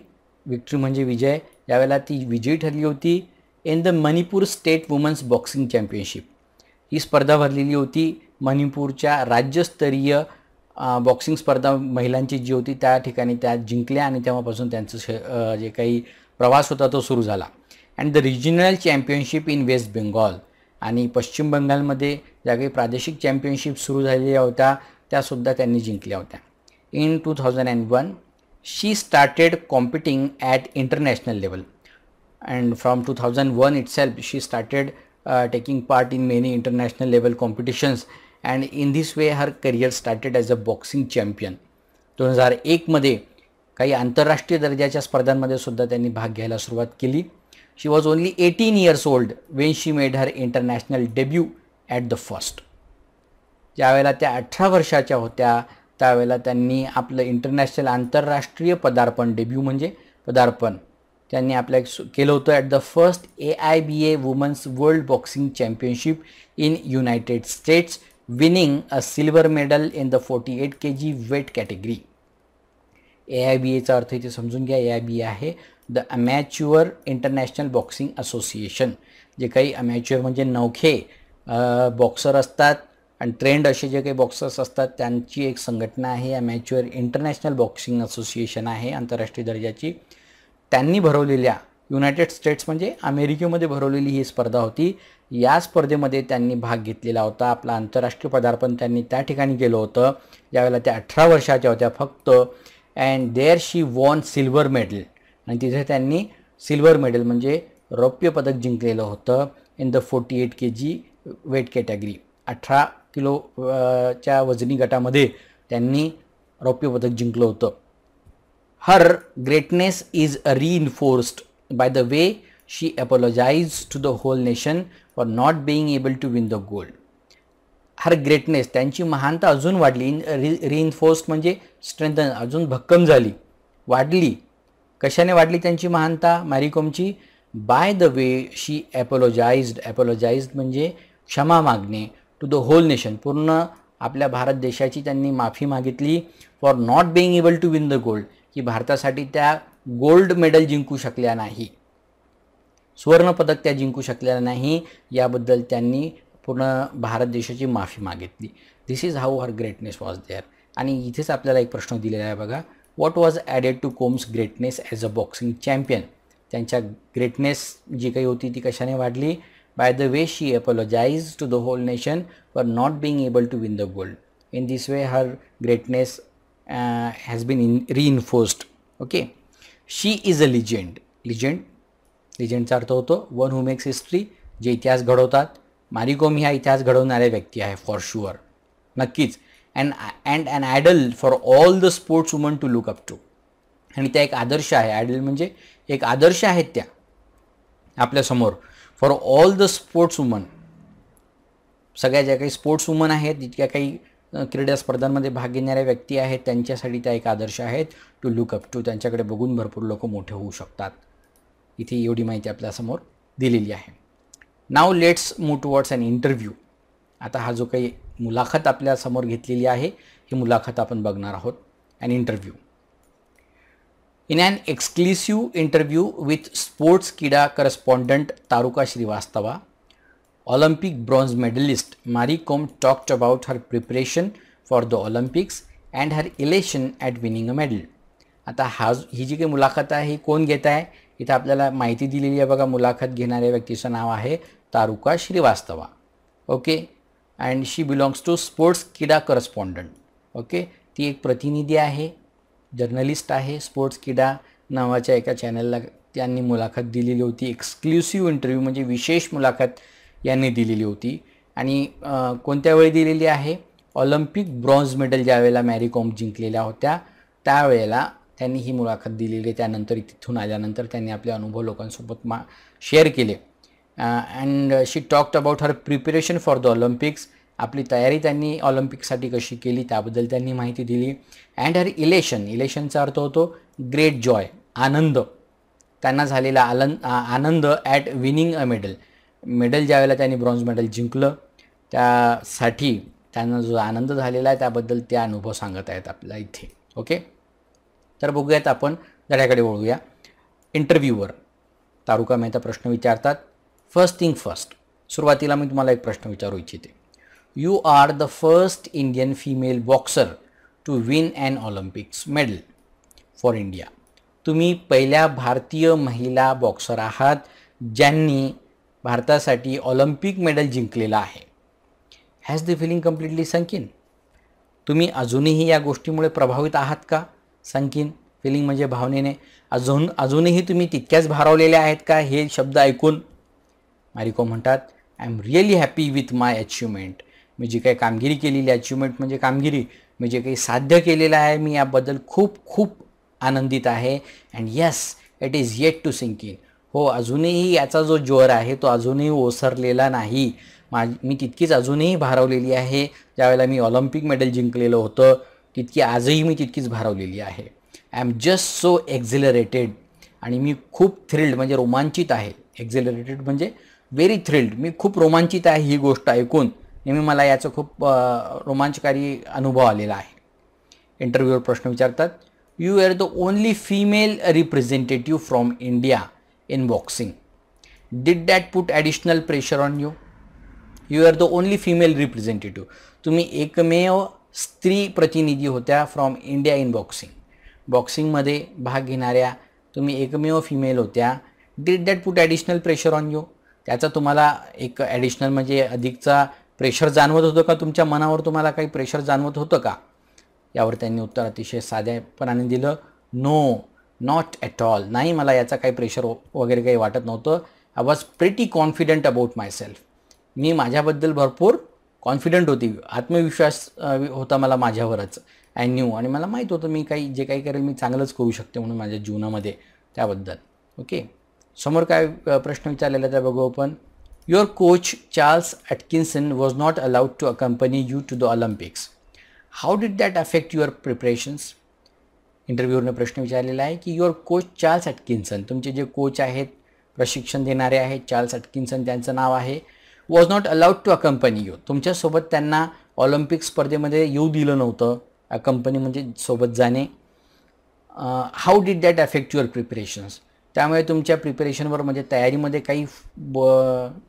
विक्ट्री म्हणजे विजय यावेळेला ती विजयी ठरली होती in the Manipur state women's boxing championship ही स्पर्धा भरलेली होती मणिपूरच्या राज्यस्तरीय बॉक्सिंग स्पर्धा महिलांची जी होती त्या ठिकाणी त्या जिंकल्या आणि तेव्हापासून त्यांचं श जे काही प्रवास होता तो सुरू झाला and the regional championship in West Bengal आणि पश्चिम बंगालमध्ये ज्या काही प्रादेशिक चॅम्पियनशिप सुरू झालेल्या होत्या त्यासुद्धा त्यांनी जिंकल्या होत्या in two thousand and one she started competing at international level and from two thousand one itself she started taking part in many international level competitions and in this way her career started as a boxing champion दोन हजार एकमध्ये काही आंतरराष्ट्रीय दर्जाच्या स्पर्धांमध्ये सुद्धा त्यांनी भाग घ्यायला सुरुवात केली she was only eighteen years old when she international debut at the first ज्यावेळेला त्या अठरा वर्षाच्या होत्या त्यावेळेला त्यांनी आपलं इंटरनॅशनल आंतरराष्ट्रीय पदार्पण डेब्यू म्हणजे पदार्पण त्यांनी आपल्या केलं होतं at the first A I B A women's world boxing championship in United States winning a silver medal in the forty eight K G weight category A I B एचा अर्थ इथे समजून घ्या ए आय बी ए आहे the amateur international boxing association जे काही amateur म्हणजे नवखे बॉक्सर असतात आणि ट्रेंड असे जे काही बॉक्सर्स असतात त्यांची एक संघटना आहे अमॅच्युअर इंटरनॅशनल बॉक्सिंग असोसिएशन आहे आंतरराष्ट्रीय दर्जाची त्यांनी भरवलेल्या युनायटेड स्टेट्स म्हणजे अमेरिकेमध्ये भरवलेली ही स्पर्धा होती या स्पर्धेमध्ये त्यांनी भाग घेतलेला होता आपला आंतरराष्ट्रीय पदार्पण त्यांनी त्या ठिकाणी केलं होतं ज्यावेळेला त्या अठरा वर्षाच्या होत्या फक्त and there she won silver medal आणि तिथे त्यांनी सिल्वर मेडल म्हणजे रौप्य पदक जिंकलेलं होतं in the forty eight K G weight category अठरा किलो च्या वजनी गटामध्ये त्यांनी रौप्य पदक जिंकलं होतं her greatness is reinforced by the way she apologises to the whole nation for not being able to win the gold her greatness त्यांची महानता अजून वाढली रि रिइन्फोर्स्ड म्हणजे स्ट्रेंथन अजून भक्कम झाली वाढली कशाने वाढली त्यांची महानता मॅरीकॉमची बाय द वे शी ॲपोलॉजाईज्ड ॲपोलॉजाईज म्हणजे क्षमा मागणे टू द होल नेशन पूर्ण आपल्या भारत देशाची त्यांनी माफी मागितली for not being able to win the gold की भारतासाठी त्या गोल्ड मेडल जिंकू शकल्या नाही सुवर्णपदक त्या जिंकू शकल्या नाही याबद्दल त्यांनी पूर्ण भारत देशाची माफी मागितली this is how her greatness was there आणि इथेच आपल्याला एक प्रश्न दिलेला आहे बघा what was added to Kom's greatness as a boxing champion त्यांच्या ग्रेटनेस जी काही होती ती कशाने वाढली by the way she apologises to the whole nation for not being able to win the gold in this way her greatness has been in reinforced okay she is a legend legend लिजेंडचा अर्थ होतो one who makes history जे इतिहास घडवतात मारिकोम ह्या इतिहास घडवणाऱ्या व्यक्ती आहे फॉर शुअर नक्कीच and and and idol for all the sports woman to look up to आणि त्या एक आदर्श आहे ॲडल म्हणजे एक आदर्श आहेत त्या आपल्यासमोर for all the sports woman सगळ्या ज्या काही स्पोर्ट्स वुमन आहेत जितक्या काही क्रीडा स्पर्धांमध्ये भाग घेणाऱ्या व्यक्ती आहेत त्यांच्यासाठी त्या एक आदर्श आहेत टू लुक अप टू त्यांच्याकडे बघून भरपूर लोक मोठे होऊ शकतात इथे एवढी माहिती आपल्यासमोर दिलेली आहे नाव let's move towards and interview आता हा जो काही मुलाखत आपल्यासमोर घेतलेली आहे ही मुलाखत आपण बघणार आहोत and interview in an exclusive interview with sports क्रीडा correspondent Taruka Srivastava Olympic bronze medalist Mary Kom talked about her preparation for the Olympics and her elation at winning a medal आता हा ही जी काही मुलाखत आहे ही कोण घेत आहे इथं आपल्याला माहिती दिलेली आहे बघा मुलाखत घेणाऱ्या व्यक्तीचं नाव आहे Taruka Srivastava okay and she belongs to sports किडा करस्पॉन्डंट ओके ती एक प्रतिनिधी आहे जर्नलिस्ट आहे स्पोर्ट्स किडा नावाच्या एका चॅनलला त्यांनी मुलाखत दिलेली होती एक्सक्लुसिव्ह इंटरव्ह्यू म्हणजे विशेष मुलाखत यांनी दिलेली होती आणि कोणत्या वेळी दिलेली आहे ऑलिम्पिक ब्रॉन्झ मेडल ज्यावेळेला कॉम जिंकलेल्या होत्या त्यावेळेला त्यांनी ही मुलाखत दिलेली त्यानंतर तिथून आल्यानंतर त्यांनी आपले अनुभव लोकांसोबत मा शेअर केले and she talked about her preparation for the Olympics आपली तयारी त्यांनी ऑलिम्पिकसाठी कशी केली त्याबद्दल त्यांनी माहिती दिली अँड हर इलेशन इलेशनचा अर्थ होतो ग्रेट जॉय आनंद त्यांना झालेला आनंद आनंद at winning a medal medal ज्यावेळेला त्यांनी ब्रॉन्झ मेडल जिंकलं त्यासाठी त्यांना जो आनंद झालेला आहे त्याबद्दल ते अनुभव सांगत आहेत आपल्याला इथे ओके तर बघूयात आपण धड्याकडे वळूया इंटरव्ह्यूवर तारुका मेहता प्रश्न विचारतात फर्स्ट थिंग फर्स्ट सुरुवातीला मी तुम्हाला एक प्रश्न विचारू इच्छिते you are the first Indian female boxer to win an Olympics medal for India तुम्ही पहिल्या भारतीय महिला बॉक्सर आहात ज्यांनी भारतासाठी ऑलिम्पिक मेडल जिंकलेलं आहे has the feeling completely sunk in अजूनही या गोष्टीमुळे प्रभावित आहात का संकीन फिलिंग म्हणजे भावनेने अजून अजूनही तुम्ही तितक्याच भारवलेल्या आहेत का हे शब्द ऐकून मॅरिकॉम म्हणतात I am really happy with my achievement मी जी काही कामगिरी केलेली अचिव्हमेंट म्हणजे कामगिरी मी जे काही साध्य केलेलं आहे मी याबद्दल खूप खूप आनंदित आहे and yes it is yet to sink in हो अजूनही याचा जो ज्वर आहे तो अजूनही ओसरलेला नाही मा मी तितकीच अजूनही भारवलेली आहे ज्यावेळेला मी ऑलिम्पिक मेडल जिंकलेलं होतं तितकी आजही मी तितकीच भारवलेली आहे I am just so exhilarated आणि मी खूप थ्रिल्ड म्हणजे रोमांचित आहे एक्झिलरेटेड म्हणजे व्हेरी थ्रिल्ड मी खूप रोमांचित आहे ही गोष्ट ऐकून नेहमी मला याचा खूप रोमांचकारी अनुभव आलेला आहे इंटरव्ह्यूवर प्रश्न विचारतात you are the only female representative from India in boxing did that put additional pressure on you you are the only female representative तुम्ही एकमेव स्त्री प्रतिनिधी होत्या फ्रॉम इंडिया इन बॉक्सिंग बॉक्सिंगमध्ये भाग घेणाऱ्या तुम्ही एकमेव फिमेल होत्या did that put additional pressure on you त्याचा तुम्हाला एक ॲडिशनल म्हणजे अधिकचा प्रेशर जाणवत होतं का तुमच्या मनावर तुम्हाला काही प्रेशर जाणवत होतं का यावर त्यांनी उत्तर अतिशय साधेपणाने दिलं नो नॉट ॲट ऑल नाही मला याचा काही प्रेशर वगैरे काही वाटत नव्हतं I was pretty confident about self मी माझ्याबद्दल भरपूर कॉन्फिडंट होती आत्मविश्वास होता मला माझ्यावरच आय न्यू आणि मला माहीत होतं मी काही जे काही करेल मी चांगलंच करू शकते म्हणून माझ्या जीवनामध्ये त्याबद्दल ओके समोर काय प्रश्न विचारलेला त्या बघू आपण your coach Charles Atkinson was not allowed to accompany you to the Olympics how did that affect your preparations इंटरव्ह्यूवरनं प्रश्न विचारलेला आहे की युअर कोच चार्ल्स ॲटकिन्सन तुमचे जे कोच आहेत प्रशिक्षण देणारे आहेत चार्ल्स ॲटकिन्सन त्यांचं नाव आहे was not allowed to accompany you तुमच्यासोबत त्यांना ऑलिम्पिक स्पर्धेमध्ये येऊ दिलं नव्हतं अकंपनी म्हणजे सोबत जाणे how did that affect your preparations त्यामुळे तुमच्या प्रिपरेशनवर म्हणजे तयारीमध्ये काही ब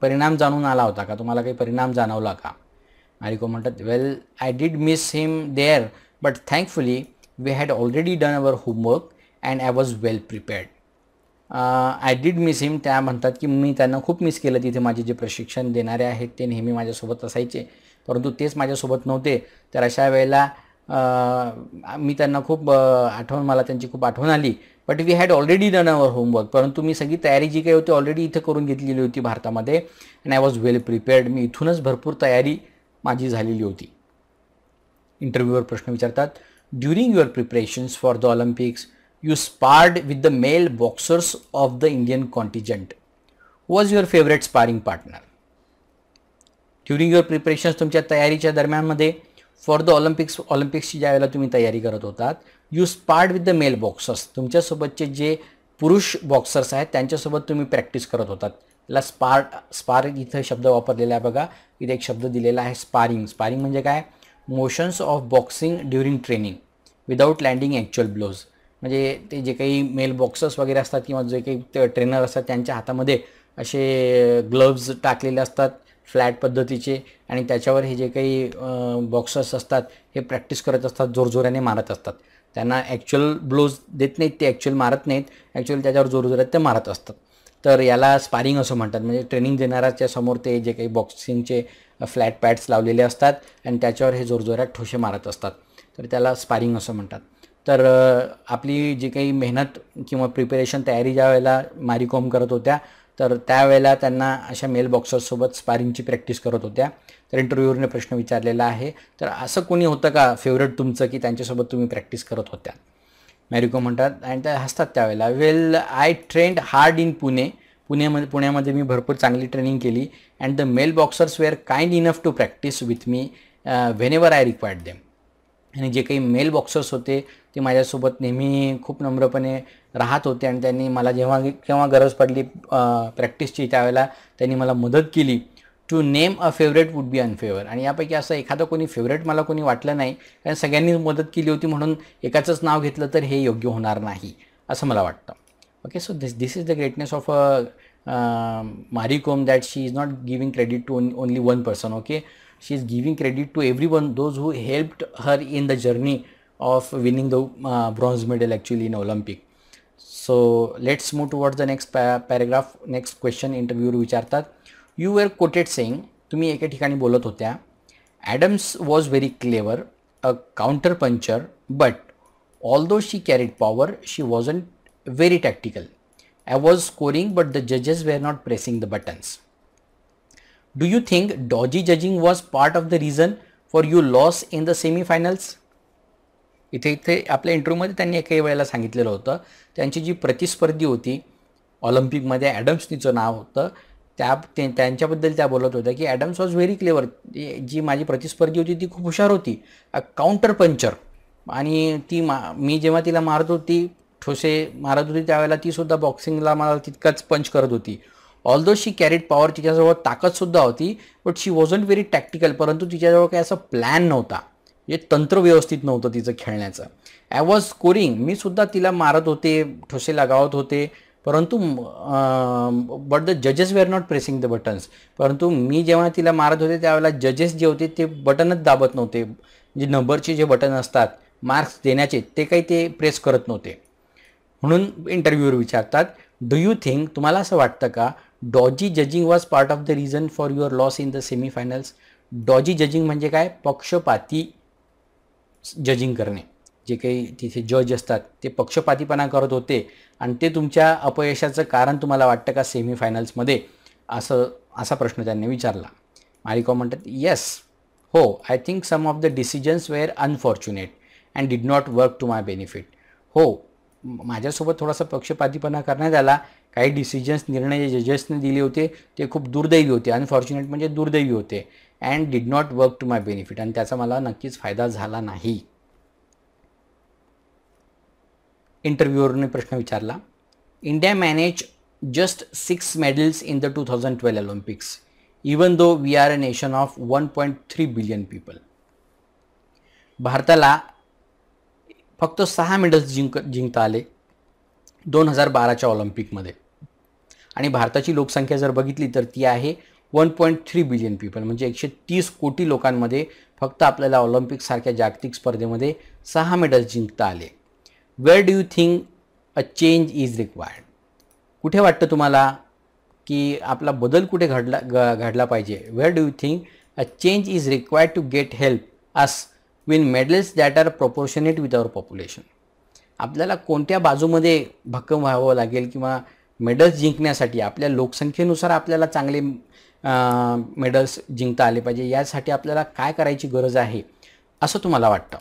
परिणाम जाणून आला होता का तुम्हाला काही परिणाम जाणवला का मारिको म्हणतात well I did miss him there but thankfully we had already done our homework and I was well prepared I did miss him त्या म्हणतात की मी त्यांना खूप मिस केलं तिथे माझे जे प्रशिक्षण देणारे आहेत ते नेहमी माझ्यासोबत असायचे परंतु तेच माझ्यासोबत नव्हते तर अशा वेळेला मी त्यांना खूप आठवण मला त्यांची खूप आठवण आली but we had already done our homework परंतु मी सगळी तयारी जी काही होती ऑलरेडी इथं करून घेतलेली होती भारतामध्ये and I was well prepared मी इथूनच भरपूर तयारी माझी झालेली होती इंटरव्ह्यूवर प्रश्न विचारतात during your preparations for the Olympics you sparred with the male boxers of the Indian contingent was your favourite sparring partner during your preparations तुमच्या तयारीच्या दरम्यानमध्ये फॉर द ऑलिम्पिक्स ऑलिम्पिक्सची ज्या वेळेला तुम्ही तयारी करत होतात you sparred with the male boxers तुमच्यासोबतचे जे पुरुष बॉक्सर्स आहेत त्यांच्यासोबत तुम्ही प्रॅक्टिस करत होतात त्याला स्पार स्पार इथं शब्द वापरलेला आहे बघा इथे एक शब्द दिलेला आहे स्पारिंग स्पारिंग म्हणजे काय motions of boxing during training without landing actual blows म्हणजे ते जे काही मेल बॉक्सर्स वगैरे असतात किंवा जे काही ट्रेनर असतात त्यांच्या हातामध्ये असे ग्लव्ज टाकलेले असतात फ्लॅट पद्धतीचे आणि त्याच्यावर हे जे काही बॉक्सर्स असतात हे प्रॅक्टिस करत असतात जोरजोराने मारत असतात त्यांना ॲक्च्युअल ब्लोज देत नाहीत ते ॲक्च्युअल मारत नाहीत ॲक्च्युअल त्याच्यावर जोरजोरात ते मारत असतात तर याला स्पारिंग असं म्हणतात म्हणजे ट्रेनिंग देणाऱ्याच्या समोर ते जे काही बॉक्सिंगचे फ्लॅट पॅड्स लावलेले असतात आणि त्याच्यावर हे जोरजोरात ठोसे मारत असतात तर त्याला स्पारिंग असं म्हणतात तर आपली जी काही मेहनत किंवा प्रिपरेशन तयारी ज्या वेळेला मारिकॉम करत होत्या तर त्यावेळेला त्यांना अशा मेल बॉक्सर्ससोबत स्पारिंगची प्रॅक्टिस करत होत्या तर इंटरव्ह्यूवरने प्रश्न विचारलेला आहे तर असं कोणी होतं का फेवरेट तुमचं की त्यांच्यासोबत तुम्ही प्रॅक्टिस करत होत्या मॅरिको म्हणतात आणि त्या हसतात त्यावेळेला well I trained hard in Pune पुण्यामध्ये पुण्यामध्ये मी भरपूर चांगली ट्रेनिंग केली and the male boxers were kind enough to practise with me whenever I required them आणि जे काही मेल बॉक्सर्स होते ती माझ्यासोबत नेहमी खूप नम्रपणे राहत होते आणि त्यांनी मला जेव्हा केव्हा गरज पडली प्रॅक्टिसची त्यावेळेला त्यांनी मला मदत केली to name a favourite would be unfair आणि यापैकी असं एखादं कोणी फेवरेट मला कोणी वाटलं नाही कारण सगळ्यांनी मदत केली होती म्हणून एकाचंच नाव घेतलं तर हे योग्य होणार नाही असं मला वाटतं okay so this this is the greatness of a Mary Kom that she is not giving credit to only one person okay she is giving credit to everyone those who helped her in the journey of winning the uh, bronze medal actually in Olympic. So let's move towards the next paragraph, next question interview which are You were quoted saying, Tumi eke thikani bolat hotya, Adams was very clever, a counter puncher, but although she carried power, she wasn't very tactical. I was scoring, but the judges were not pressing the buttons. Do you think dodgy judging was part of the reason for your loss in the semi-finals? इथे इथे आपल्या इंटरव्ह्यूमध्ये त्यांनी एकाही वेळेला सांगितलेलं होतं त्यांची जी प्रतिस्पर्धी होती ऑलिम्पिकमध्ये ॲडम्सनीचं नाव होतं त्या ते त्यांच्याबद्दल त्या बोलत होत्या की ॲडम्स वॉज व्हेरी क्लेवर जी माझी प्रतिस्पर्धी होती ती खूप हुशार होती काउंटर पंचर आणि ती मा मी जेव्हा तिला मारत होती ठोसे मारत होती त्यावेळेला तीसुद्धा बॉक्सिंगला मला तितकाच पंच करत होती ऑल्दो शी कॅरीड पॉवर तिच्याजवळ ताकदसुद्धा होती but she wasn't very tactical परंतु तिच्याजवळ काही असा प्लॅन नव्हता म्हणजे तंत्र व्यवस्थित नव्हतं तिचं खेळण्याचं आय वॉज स्कोरिंग मी सुद्धा तिला मारत होते ठोसे लगावत होते परंतु बट द जजेस were not pressing the buttons परंतु मी जेव्हा तिला मारत होते त्यावेळेला जजेस जे होते ते बटनच दाबत नव्हते जे नंबरचे जे बटन असतात मार्क्स देण्याचे ते काही ते प्रेस करत नव्हते म्हणून इंटरव्ह्यूवर विचारतात डू यू थिंक तुम्हाला असं वाटतं का dodgy judging was part of the reason for your loss in the semifinals dodgy judging म्हणजे काय पक्षपाती जजिंग करणे जे काही तिथे जज असतात ते पक्षपातीपणा करत होते आणि ते तुमच्या अपयशाचं कारण तुम्हाला वाटतं का सेमीफायनल्समध्ये असं असा प्रश्न त्यांनी विचारला मालिकॉ म्हणतात येस हो I think some of the decisions were unfortunate and did not work to my benefit हो माझ्यासोबत थोडासा पक्षपातीपणा करण्यात आला काही डिसिजन्स निर्णय जे जजेसने दिले होते ते खूप दुर्दैवी होते अनफॉर्च्युनेट म्हणजे दुर्दैवी होते and did not work to my benefit आणि त्याचा मला नक्कीच फायदा झाला नाही इंटरव्ह्यूवरने प्रश्न विचारला India manage just six medals in the two thousand twelve Olympics even though we are a nation of one point three billion people भारताला फक्त सहा मेडल्स जिंक जिंकता आले दोन हजार बाराच्या ऑलिम्पिकमध्ये आणि भारताची लोकसंख्या जर बघितली तर ती आहे one point three billion people म्हणजे एकशे तीस कोटी लोकांमध्ये फक्त आपल्याला ऑलिम्पिकसारख्या जागतिक स्पर्धेमध्ये सहा मेडल्स जिंकता आले where do you think a change is required कुठे वाटतं तुम्हाला की आपला बदल कुठे घडला ग घडला पाहिजे where do you think a change is required to get help us win medals that are proportionate with our population आपल्याला कोणत्या बाजूमध्ये भक्कम व्हावं लागेल किंवा मेडल्स जिंकण्यासाठी आपल्या लोकसंख्येनुसार आपल्याला चांगले मेडल्स जिंकता आले पाहिजे यासाठी आपल्याला काय करायची गरज आहे असं तुम्हाला वाटतं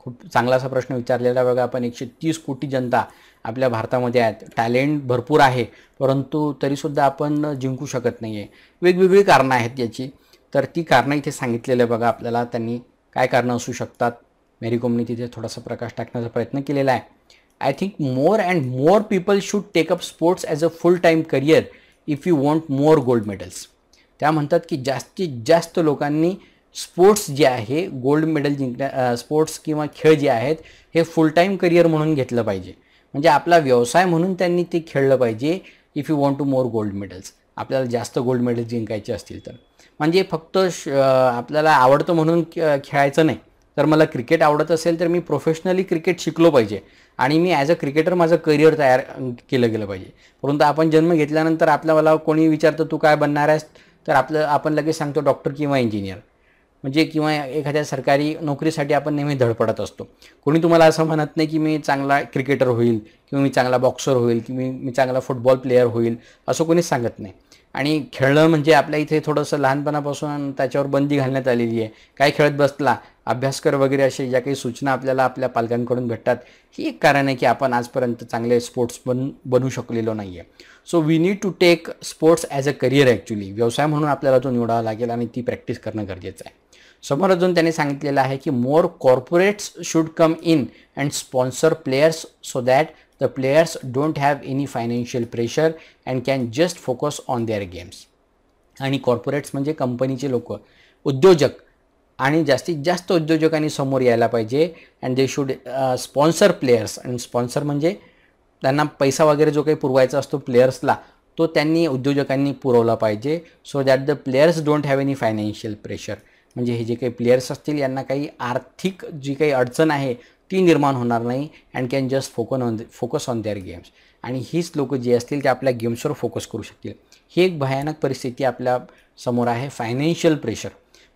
खूप चांगला असा प्रश्न विचारलेला बघा आपण एकशे तीस कोटी जनता आपल्या भारतामध्ये आहेत टॅलेंट भरपूर आहे परंतु तरीसुद्धा आपण जिंकू शकत नाही आहे वेगवेगळी कारणं आहेत याची तर ती कारणं इथे सांगितलेलं बघा आपल्याला त्यांनी काय कारणं असू शकतात मेरी कोमने तिथे थोडासा प्रकाश टाकण्याचा प्रयत्न केलेला आहे I think more and more people should take up sports as a full time career if you want more gold medals त्या म्हणतात की जास्तीत जास्त लोकांनी स्पोर्ट्स जे आहे गोल्ड मेडल जिंकण्या स्पोर्ट्स किंवा खेळ जे आहेत हे फुल टाईम करिअर म्हणून घेतलं पाहिजे म्हणजे आपला व्यवसाय म्हणून त्यांनी ते खेळलं पाहिजे if you want to more gold medals आपल्याला जास्त गोल्ड मेडल्स जिंकायचे असतील तर म्हणजे फक्त श आपल्याला आवडतं म्हणून खेळायचं नाही तर मला क्रिकेट आवडत असेल तर मी प्रोफेशनली क्रिकेट शिकलो पाहिजे आणि मी ॲज अ क्रिकेटर माझं करिअर तयार केलं गेलं पाहिजे परंतु आपण जन्म घेतल्यानंतर मला कोणी विचारतं तू काय बनणार आहेस तर आपलं आपण लगेच सांगतो डॉक्टर किंवा इंजिनियर म्हणजे किंवा एखाद्या सरकारी नोकरीसाठी आपण नेहमी धडपडत असतो कोणी तुम्हाला असं म्हणत नाही की मी चांगला क्रिकेटर होईल किंवा मी चांगला बॉक्सर होईल की मी मी चांगला फुटबॉल प्लेअर होईल असं कोणीच सांगत नाही आणि खेळणं म्हणजे आपल्या इथे थोडंसं लहानपणापासून त्याच्यावर बंदी घालण्यात आलेली आहे काय खेळत बसला अभ्यास कर वगैरे असे ज्या काही सूचना आपल्याला आपल्या पालकांकडून भेटतात ही एक कारण आहे की आपण आजपर्यंत चांगले स्पोर्ट्स बन बनू शकलेलो नाही आहे so we need to take sports as a career actually व्यवसाय म्हणून आपल्याला तो निवडावा लागेल आणि ती प्रॅक्टिस करणं गरजेचं आहे समोर अजून त्यांनी सांगितलेलं आहे की more corporates should come in and sponsor players so that the players don't have any financial pressure and can just focus on their games आणि कॉर्पोरेट्स म्हणजे कंपनीचे लोक उद्योजक आणि जास्तीत जास्त उद्योजकांनी समोर यायला पाहिजे and they should sponsor players and sponsor म्हणजे त्यांना पैसा वगैरे जो काही पुरवायचा असतो प्लेयर्सला तो त्यांनी उद्योजकांनी पुरवला पाहिजे so that the players don't have any financial pressure म्हणजे हे जे काही प्लेयर्स असतील यांना काही आर्थिक जी काही अडचण आहे ती निर्माण होणार नाही and can just focus on focus on their games आणि हीच लोकं जी असतील ते आपल्या गेम्सवर फोकस करू शकतील ही एक भयानक परिस्थिती आपल्या समोर आहे फायनान्शियल प्रेशर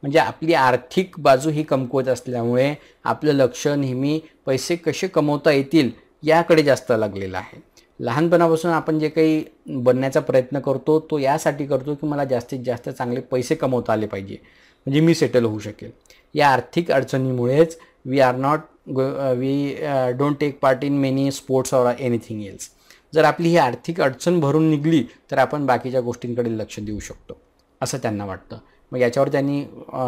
म्हणजे आपली आर्थिक बाजू ही कमकुवत असल्यामुळे आपलं लक्ष नेहमी पैसे कसे कमवता येतील याकडे जास्त लागलेला आहे लहानपणापासून आपण जे काही बनण्याचा प्रयत्न करतो तो यासाठी करतो की मला जास्तीत जास्त चांगले पैसे कमवता आले पाहिजे म्हणजे मी सेटल होऊ शकेल या आर्थिक अडचणीमुळेच we are not we don't take part in many sports or anything else जर आपली ही आर्थिक अडचण भरून निघली तर आपण बाकीच्या गोष्टींकडे लक्ष देऊ शकतो असं त्यांना वाटतं मग याच्यावर त्यांनी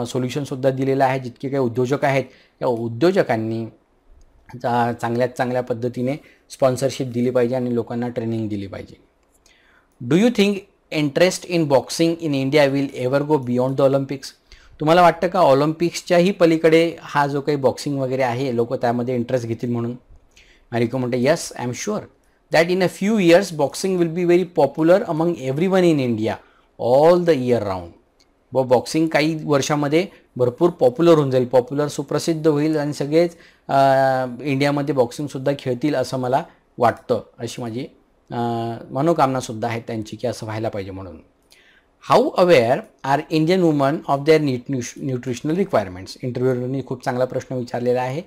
सोल्युशनसुद्धा uh, दिलेलं आहे जितके काही उद्योजक आहेत या उद्योजकांनी चा चांगल्यात चांगल्या पद्धतीने स्पॉन्सरशिप दिली पाहिजे आणि लोकांना ट्रेनिंग दिली पाहिजे do you think interest in boxing in India will ever go beyond the Olympics तुम्हाला वाटतं का ऑलिम्पिक्सच्याही पलीकडे हा जो काही बॉक्सिंग वगैरे आहे लोक त्यामध्ये इंटरेस्ट घेतील म्हणून मॅरिको म्हणते yes I am sure that in a few years boxing will be very popular among everyone in India all the year round व बॉक्सिंग काही वर्षामध्ये भरपूर पॉप्युलर होऊन जाईल पॉप्युलर सुप्रसिद्ध होईल आणि सगळेच इंडियामध्ये बॉक्सिंगसुद्धा खेळतील असं मला वाटतं अशी माझी मनोकामनासुद्धा आहे त्यांची की असं व्हायला पाहिजे म्हणून how aware are Indian women of their न्यूट न्यूश न्यूट्रिशनल रिक्वायरमेंट्स इंटरव्ह्यूवरनी खूप चांगला प्रश्न विचारलेला आहे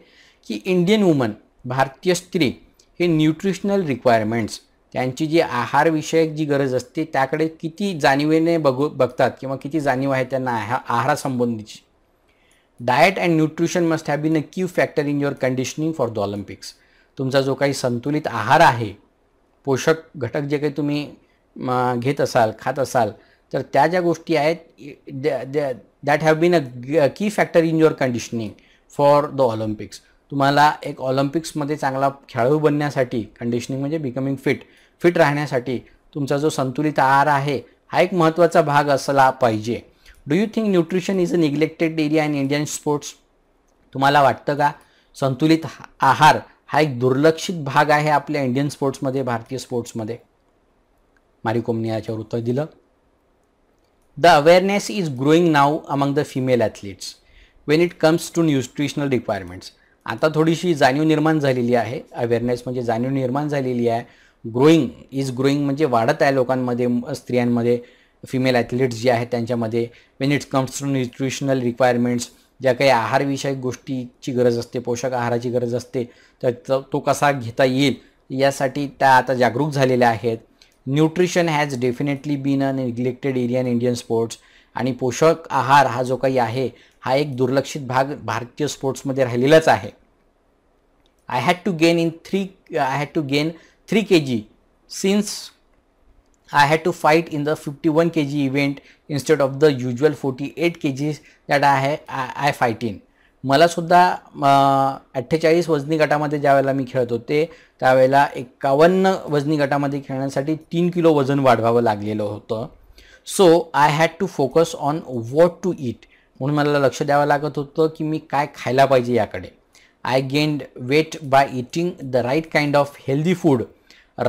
की इंडियन वुमन भारतीय स्त्री हे न्यूट्रिशनल रिक्वायरमेंट्स त्यांची जी आहारविषयक जी गरज असते त्याकडे किती जाणीवेने बघू बघतात किंवा किती जाणीव आहे त्यांना आहा आहारासंबंधीची diet and nutrition must have been a cue factor in your conditioning for the Olympics तुमचा जो काही संतुलित आहार आहे पोषक घटक जे काही तुम्ही घेत असाल खात असाल तर त्या ज्या गोष्टी आहेत that have been a key factor in your conditioning for the Olympics तुम्हाला एक ऑलिम्पिक्समध्ये चांगला खेळाडू बनण्यासाठी कंडिशनिंग म्हणजे बिकमिंग फिट फिट राहण्यासाठी तुमचा जो संतुलित आहार आहे हा एक महत्त्वाचा भाग असला पाहिजे do you think nutrition is a neglected area in Indian sports तुम्हाला वाटतं का संतुलित आहार हा एक दुर्लक्षित भाग आहे आपल्या इंडियन स्पोर्ट्समध्ये भारतीय स्पोर्ट्समध्ये मारिकोमने याच्यावर उत्तर दिलं the awareness is growing now among the female athletes when it comes to nutritional requirements आता थोडीशी जाणीव निर्माण झालेली आहे अवेअरनेस म्हणजे जाणीव निर्माण झालेली आहे ग्रोईंग इज ग्रोईंग म्हणजे वाढत आहे लोकांमध्ये स्त्रियांमध्ये फिमेल ॲथलीट्स जे आहेत त्यांच्यामध्ये when it's comes to nutritional requirements ज्या काही आहारविषयक गोष्टीची गरज असते पोषक आहाराची गरज असते तर तो कसा घेता येईल यासाठी त्या आता जागरूक झालेल्या आहेत nutrition has definitely been a neglected area in Indian sports आणि पोषक आहार हा जो काही आहे हा एक दुर्लक्षित भाग भारतीय स्पोर्ट्समध्ये राहिलेलाच आहे I had to gain in three I had to gain three K G since I had fight in the fifty one K G kg event of the the forty eight K that I had I, I I in. मला सुद्धा अठ्ठेचाळीस वजनी गटामध्ये ज्या वेळेला मी खेळत होते त्यावेळेला एक्कावन्न वजनी गटामध्ये खेळण्यासाठी तीन किलो वजन वाढवावं लागलेलं होतं so I had to focus on what to eat म्हणून मला लक्ष द्यावं लागत होतं की मी काय खायला पाहिजे याकडे I gained weight by eating the right kind of healthy food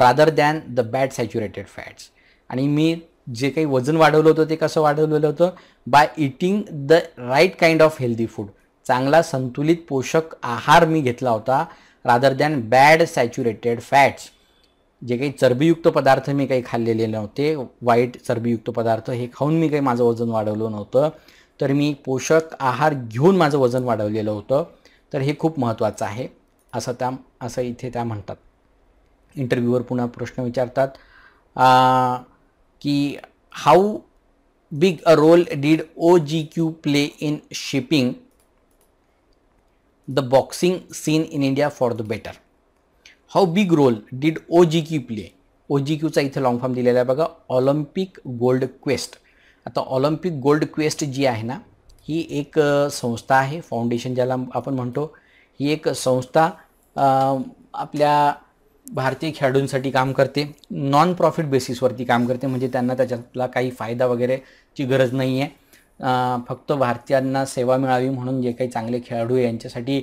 rather than the bad saturated fats आणि मी जे काही वजन वाढवलं होतं ते कसं वाढवलेलं होतं by eating the right kind of healthy food चांगला संतुलित पोषक आहार मी घेतला होता rather than bad saturated fats जे काही चरबीयुक्त पदार्थ मी काही खाल्लेले नव्हते वाईट चरबीयुक्त पदार्थ हे खाऊन मी काही माझं वजन वाढवलं नव्हतं तर मी पोषक आहार घेऊन माझं वजन वाढवलेलं होतं तर हे खूप महत्त्वाचं आहे असं त्या असं इथे त्या म्हणतात इंटरव्ह्यूवर पुन्हा प्रश्न विचारतात की how big a role did O G Q play in shipping the boxing scene in India for the better how big role did O G Q play O G क्यूचा इथे लॉंग फॉर्म दिलेला आहे बघा Olympic Gold Quest आता Olympic Gold Quest जी आहे ना ही एक संस्था आहे फाउंडेशन ज्याला आपण म्हणतो ही एक संस्था आपल्या भारतीय खेळाडूंसाठी काम करते नॉन प्रॉफिट बेसिसवरती काम करते म्हणजे त्यांना त्याच्यातला काही फायदा वगैरेची गरज नाही आहे फक्त भारतीयांना सेवा मिळावी म्हणून जे काही चांगले खेळाडू आहे यांच्यासाठी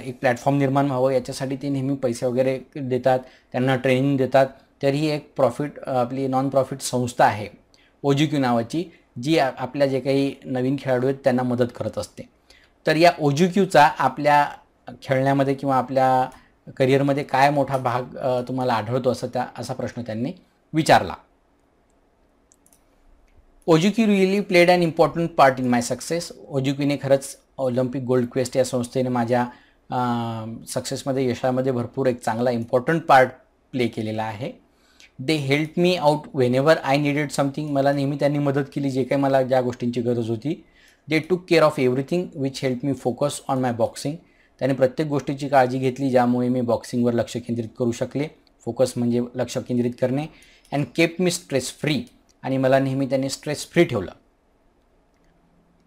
एक प्लॅटफॉर्म निर्माण व्हावं याच्यासाठी ते नेहमी पैसे वगैरे देतात त्यांना ट्रेनिंग देतात तरीही एक प्रॉफिट आपली नॉन प्रॉफिट संस्था आहे ओजुक्यू नावाची जी आपल्या जे काही नवीन खेळाडू आहेत त्यांना मदत करत असते तर या ओजुक्यूचा आपल्या खेळण्यामध्ये किंवा आपल्या करिअरमध्ये काय मोठा भाग तुम्हाला आढळतो असं त्या असा प्रश्न त्यांनी विचारला OGQ really played an important part in my success ओजुकीने खरंच ऑलिम्पिक गोल्ड क्वेस्ट या संस्थेने माझ्या सक्सेसमध्ये यशामध्ये भरपूर एक चांगला इम्पॉर्टंट पार्ट प्ले केलेला आहे they help me out when I needed something मला नेहमी त्यांनी मदत केली जे काही मला ज्या गोष्टींची गरज होती they took care of everything which help me focus on my boxing त्याने प्रत्येक गोष्टीची काळजी घेतली ज्यामुळे मी बॉक्सिंगवर लक्ष केंद्रित करू शकले फोकस म्हणजे लक्ष केंद्रित करणे and keep me stress free आणि मला नेहमी त्याने स्ट्रेस फ्री ठेवलं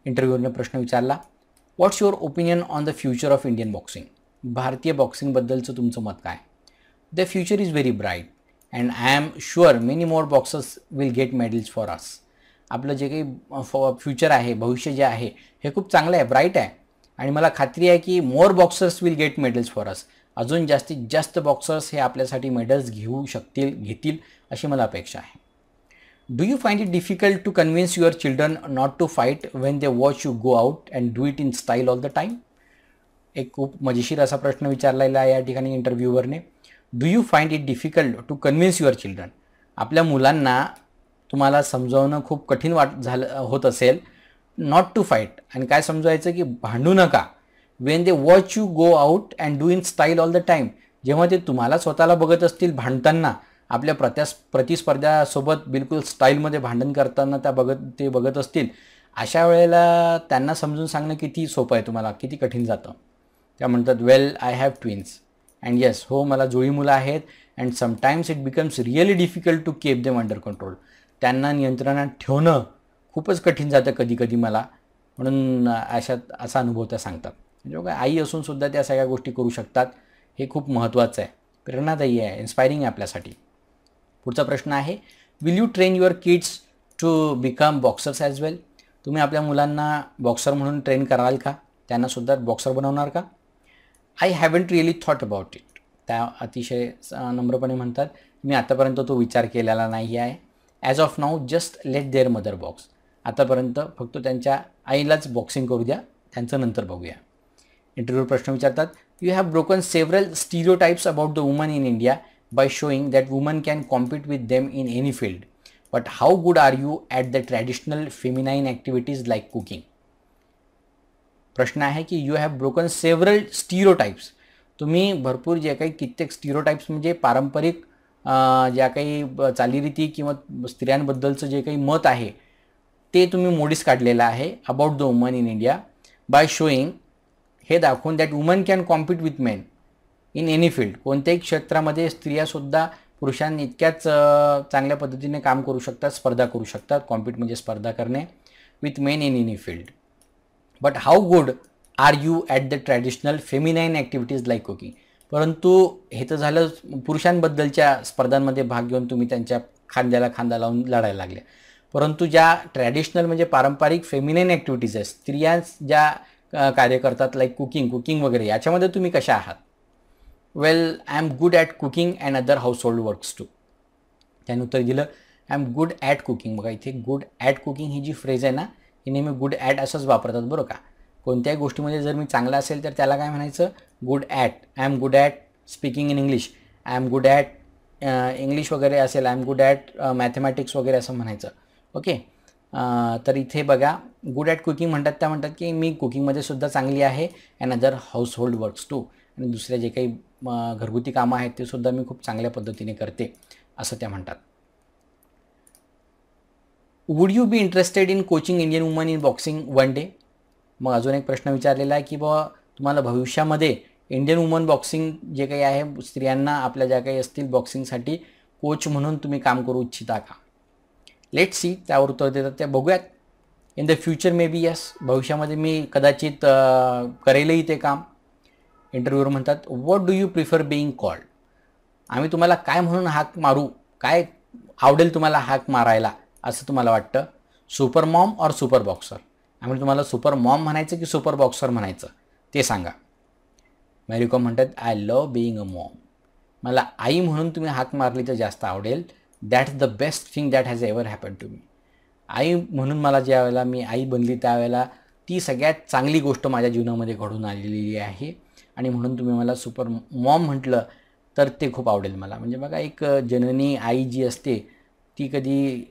इंटरव्ह्यूरने प्रश्न विचारला what's your opinion on the future of Indian boxing भारतीय बॉक्सिंगबद्दलचं तुमचं मत काय the future is very bright and I am sure many more boxers will get medals for us आपलं जे काही फ्युचर आहे भविष्य जे आहे हे खूप चांगलं आहे ब्राईट आहे आणि मला खात्री आहे की more boxers will get medals for us अजून जास्तीत जास्त बॉक्सर्स हे आपल्यासाठी मेडल्स घेऊ शकतील घेतील अशी मला अपेक्षा आहे do you find it difficult to convince your children not to fight when they watch you go out and do it in style all the time एक खूप मजेशीर असा प्रश्न विचारलेला आहे या ठिकाणी इंटरव्ह्यूवरने do you find it difficult to convince your children आपल्या मुलांना तुम्हाला समजावणं खूप कठीण वाट झालं होत असेल नॉट टू फाईट आणि काय समजवायचं की भांडू नका when they watch you go out and do in style all the time जेव्हा ते तुम्हाला स्वतःला बघत असतील भांडताना आपल्या प्रत्यास प्रतिस्पर्ध्यासोबत बिलकुल स्टाईलमध्ये भांडण करताना त्या बघत ते बघत असतील अशा वेळेला त्यांना समजून सांगणं किती सोपं आहे तुम्हाला किती कठीण जातं त्या म्हणतात well I have twins and yes हो मला जुळी मुलं आहेत and sometimes it becomes really difficult to keep them under control त्यांना नियंत्रणात ठेवणं खूपच कठीण जातं कधी कधी मला म्हणून अशा असा अनुभव त्या सांगतात म्हणजे आई असूनसुद्धा त्या सगळ्या गोष्टी करू शकतात हे खूप महत्त्वाचं आहे प्रेरणादायी आहे इन्स्पायरिंग आहे आपल्यासाठी पुढचा प्रश्न आहे will you train your kids to become boxers as well तुम्ही आपल्या मुलांना बॉक्सर म्हणून ट्रेन कराल का त्यांनासुद्धा बॉक्सर बनवणार का I haven't really thought about it त्या अतिशय नम्रपणे म्हणतात मी आतापर्यंत तो विचार केलेला नाही आहे as of now just let their mother box आतापर्यंत फक्त त्यांच्या आईलाच बॉक्सिंग करू द्या त्यांचं नंतर बघूया इंटरव्ह्यू प्रश्न विचारतात you have broken several stereotypes about the woman in India by showing that woman can compete with them in any field but how good are you at the traditional feminine activities like cooking प्रश्न आहे की you have broken several stereotypes तुम्ही भरपूर जे काही कित्येक स्टिरो types म्हणजे पारंपरिक ज्या काही चालीरीती किंवा स्त्रियांबद्दलचं जे काही मत आहे ते तुम्ही मोडीस काढलेलं आहे about the woman in India by showing हे दाखवून that woman can compete with men in any field कोणत्याही क्षेत्रामध्ये स्त्रियासुद्धा पुरुषांनी इतक्याच चांगल्या पद्धतीने काम करू शकतात स्पर्धा करू शकतात कॉम्पीट म्हणजे स्पर्धा करणे with men in any field but how good are you at the traditional feminine activities like cooking परंतु हे तर झालं पुरुषांबद्दलच्या स्पर्धांमध्ये भाग घेऊन तुम्ही त्यांच्या खांद्याला खांदा लावून लढायला लागल्या परंतु ज्या ट्रॅडिशनल म्हणजे पारंपरिक फेमिनेन ॲक्टिव्हिटीज आहेत स्त्रिया ज्या कार्य करतात लाईक कुकिंग कुकिंग वगैरे याच्यामध्ये तुम्ही कशा आहात well I am good at cooking and other household works too त्याने उत्तर दिलं I am good at cooking बघा इथे गुड ॲट कुकिंग ही जी फ्रेज आहे ना ही नेहमी गुड ॲट असंच वापरतात बरं का कोणत्याही गोष्टीमध्ये जर मी चांगला असेल तर त्याला काय म्हणायचं good at I am good at speaking in English I am good at English वगैरे असेल I am good at mathematics वगैरे असं म्हणायचं ओके तर इथे बघा गुड ॲट कुकिंग म्हणतात त्या म्हणतात की मी कुकिंगमध्ये सुद्धा चांगली आहे and other household works too आणि दुसऱ्या जे काही घरगुती कामं आहेत ते सुद्धा मी खूप चांगल्या पद्धतीने करते असं त्या म्हणतात would you be interested in coaching Indian woman in boxing one day मग अजून एक प्रश्न विचारलेला आहे की बाबा तुम्हाला भविष्यामध्ये इंडियन वुमन बॉक्सिंग जे काही आहे स्त्रियांना आपल्या ज्या काही असतील बॉक्सिंगसाठी कोच म्हणून तुम्ही काम करू इच्छिता का लेट सी त्यावर उत्तर देतात त्या बघूयात in the future maybe yes भविष्यामध्ये मी कदाचित करेलही ते काम इंटरव्ह्यूवर म्हणतात what do you prefer being called आम्ही तुम्हाला काय म्हणून हाक मारू काय आवडेल तुम्हाला हाक मारायला असं तुम्हाला वाटतं सुपर मॉम और सुपर बॉक्सर आम्ही तुम्हाला सुपर मॉम म्हणायचं की सुपर बॉक्सर म्हणायचं ते सांगा मॅरिकॉम म्हणतात I love being a mom मला आई म्हणून तुम्ही हाक मारली तर जास्त आवडेल that's the best thing that has ever happen to me आई म्हणून मला ज्या वेळेला मी आई बनली त्यावेळेला ती सगळ्यात चांगली गोष्ट माझ्या जीवनामध्ये घडून आलेली आहे आणि म्हणून तुम्ही मला सुपर मॉम म्हटलं तर ते खूप आवडेल मला म्हणजे बघा एक जननी आई जी असते ती कधी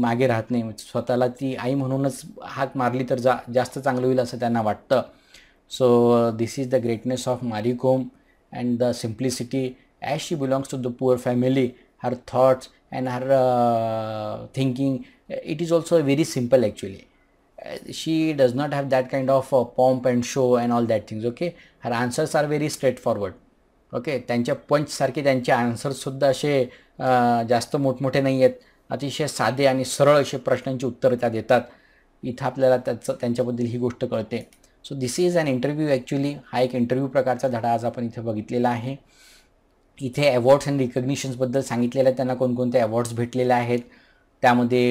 मागे राहत नाही स्वतःला ती आई म्हणूनच हात मारली तर जा जास्त चांगलं होईल असं त्यांना वाटतं so this is the greatness of Mary Kom and the simplicity as she belongs to the poor family her thoughts and her thinking it is also very simple actually she does not have that kind of pomp and show and all that that okay her answers are very straightforward okay त्यांच्या पंचसारखे त्यांचे आन्सर्ससुद्धा असे uh, जास्त मोठमोठे नाही आहेत अतिशय साधे आणि सरळ असे प्रश्नांची उत्तरं त्या देतात इथं आपल्याला त्याचं त्यांच्याबद्दल ही गोष्ट कळते so this is an interview actually हा एक इंटरव्ह्यू प्रकारचा धडा आज आपण इथे बघितलेला आहे इथे अवॉर्ड्स अँड रिकग्निशन्सबद्दल सांगितलेलं आहे त्यांना कोणकोणते अवॉर्ड्स भेटलेले आहेत त्यामध्ये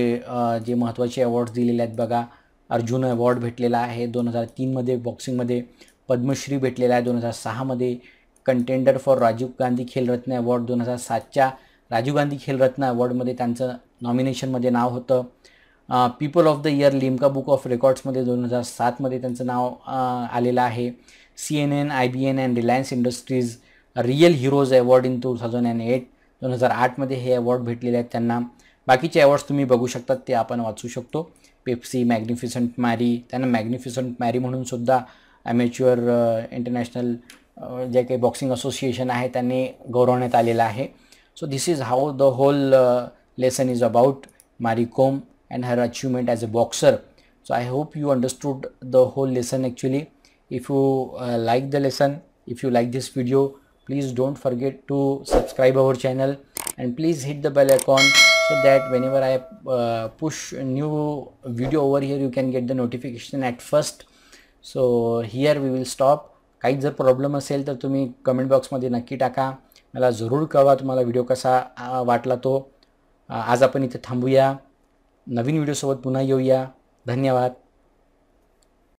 जे महत्त्वाचे अवॉर्ड्स दिलेले आहेत बघा अर्जुन अवॉर्ड भेटलेला आहे दोन हजार तीनमध्ये बॉक्सिंगमध्ये पद्मश्री भेटलेला आहे दोन हजार सहामध्ये contender for Rajiv Gandhi Khel Ratna award दोन हजार सातच्या राजीव गांधी खेलरत्न अवॉर्डमध्ये त्यांचं नॉमिनेशनमध्ये नाव होतं people of the year Limca book of रेकॉर्ड्समध्ये दोन हजार सातमध्ये त्यांचं नाव आलेलं आहे C N N I B N and Reliance industries real heroes award in two thousand and eight दोन हजार आठमध्ये हे अवॉर्ड भेटलेले आहेत त्यांना बाकीचे अवॉर्ड्स तुम्ही बघू शकतात ते आपण वाचू शकतो पेप्सी मॅग्निफिसंट मॅरी त्यांना मॅग्निफिसंट मॅरी सुद्धा ॲमेच्युअर इंटरनॅशनल जे काही बॉक्सिंग असोसिएशन आहे त्यांनी गौरवण्यात आलेलं आहे so this is how the whole lesson is about Mary Kom and her achievement as a boxer so I hope you understood the whole lesson actually if you like the lesson if you like this video please don't forget to subscribe our channel and please hit the bell icon so that whenever I uh, push a new video over here you can get the notification at first so here we will stop काही जर problem असेल तर तुम्ही comment बॉक्समध्ये नक्की टाका मला जरूर कळवा तुम्हाला व्हिडिओ कसा वाटला तो आज आपण इथे थांबूया नवीन व्हिडिओसोबत पुन्हा येऊया धन्यवाद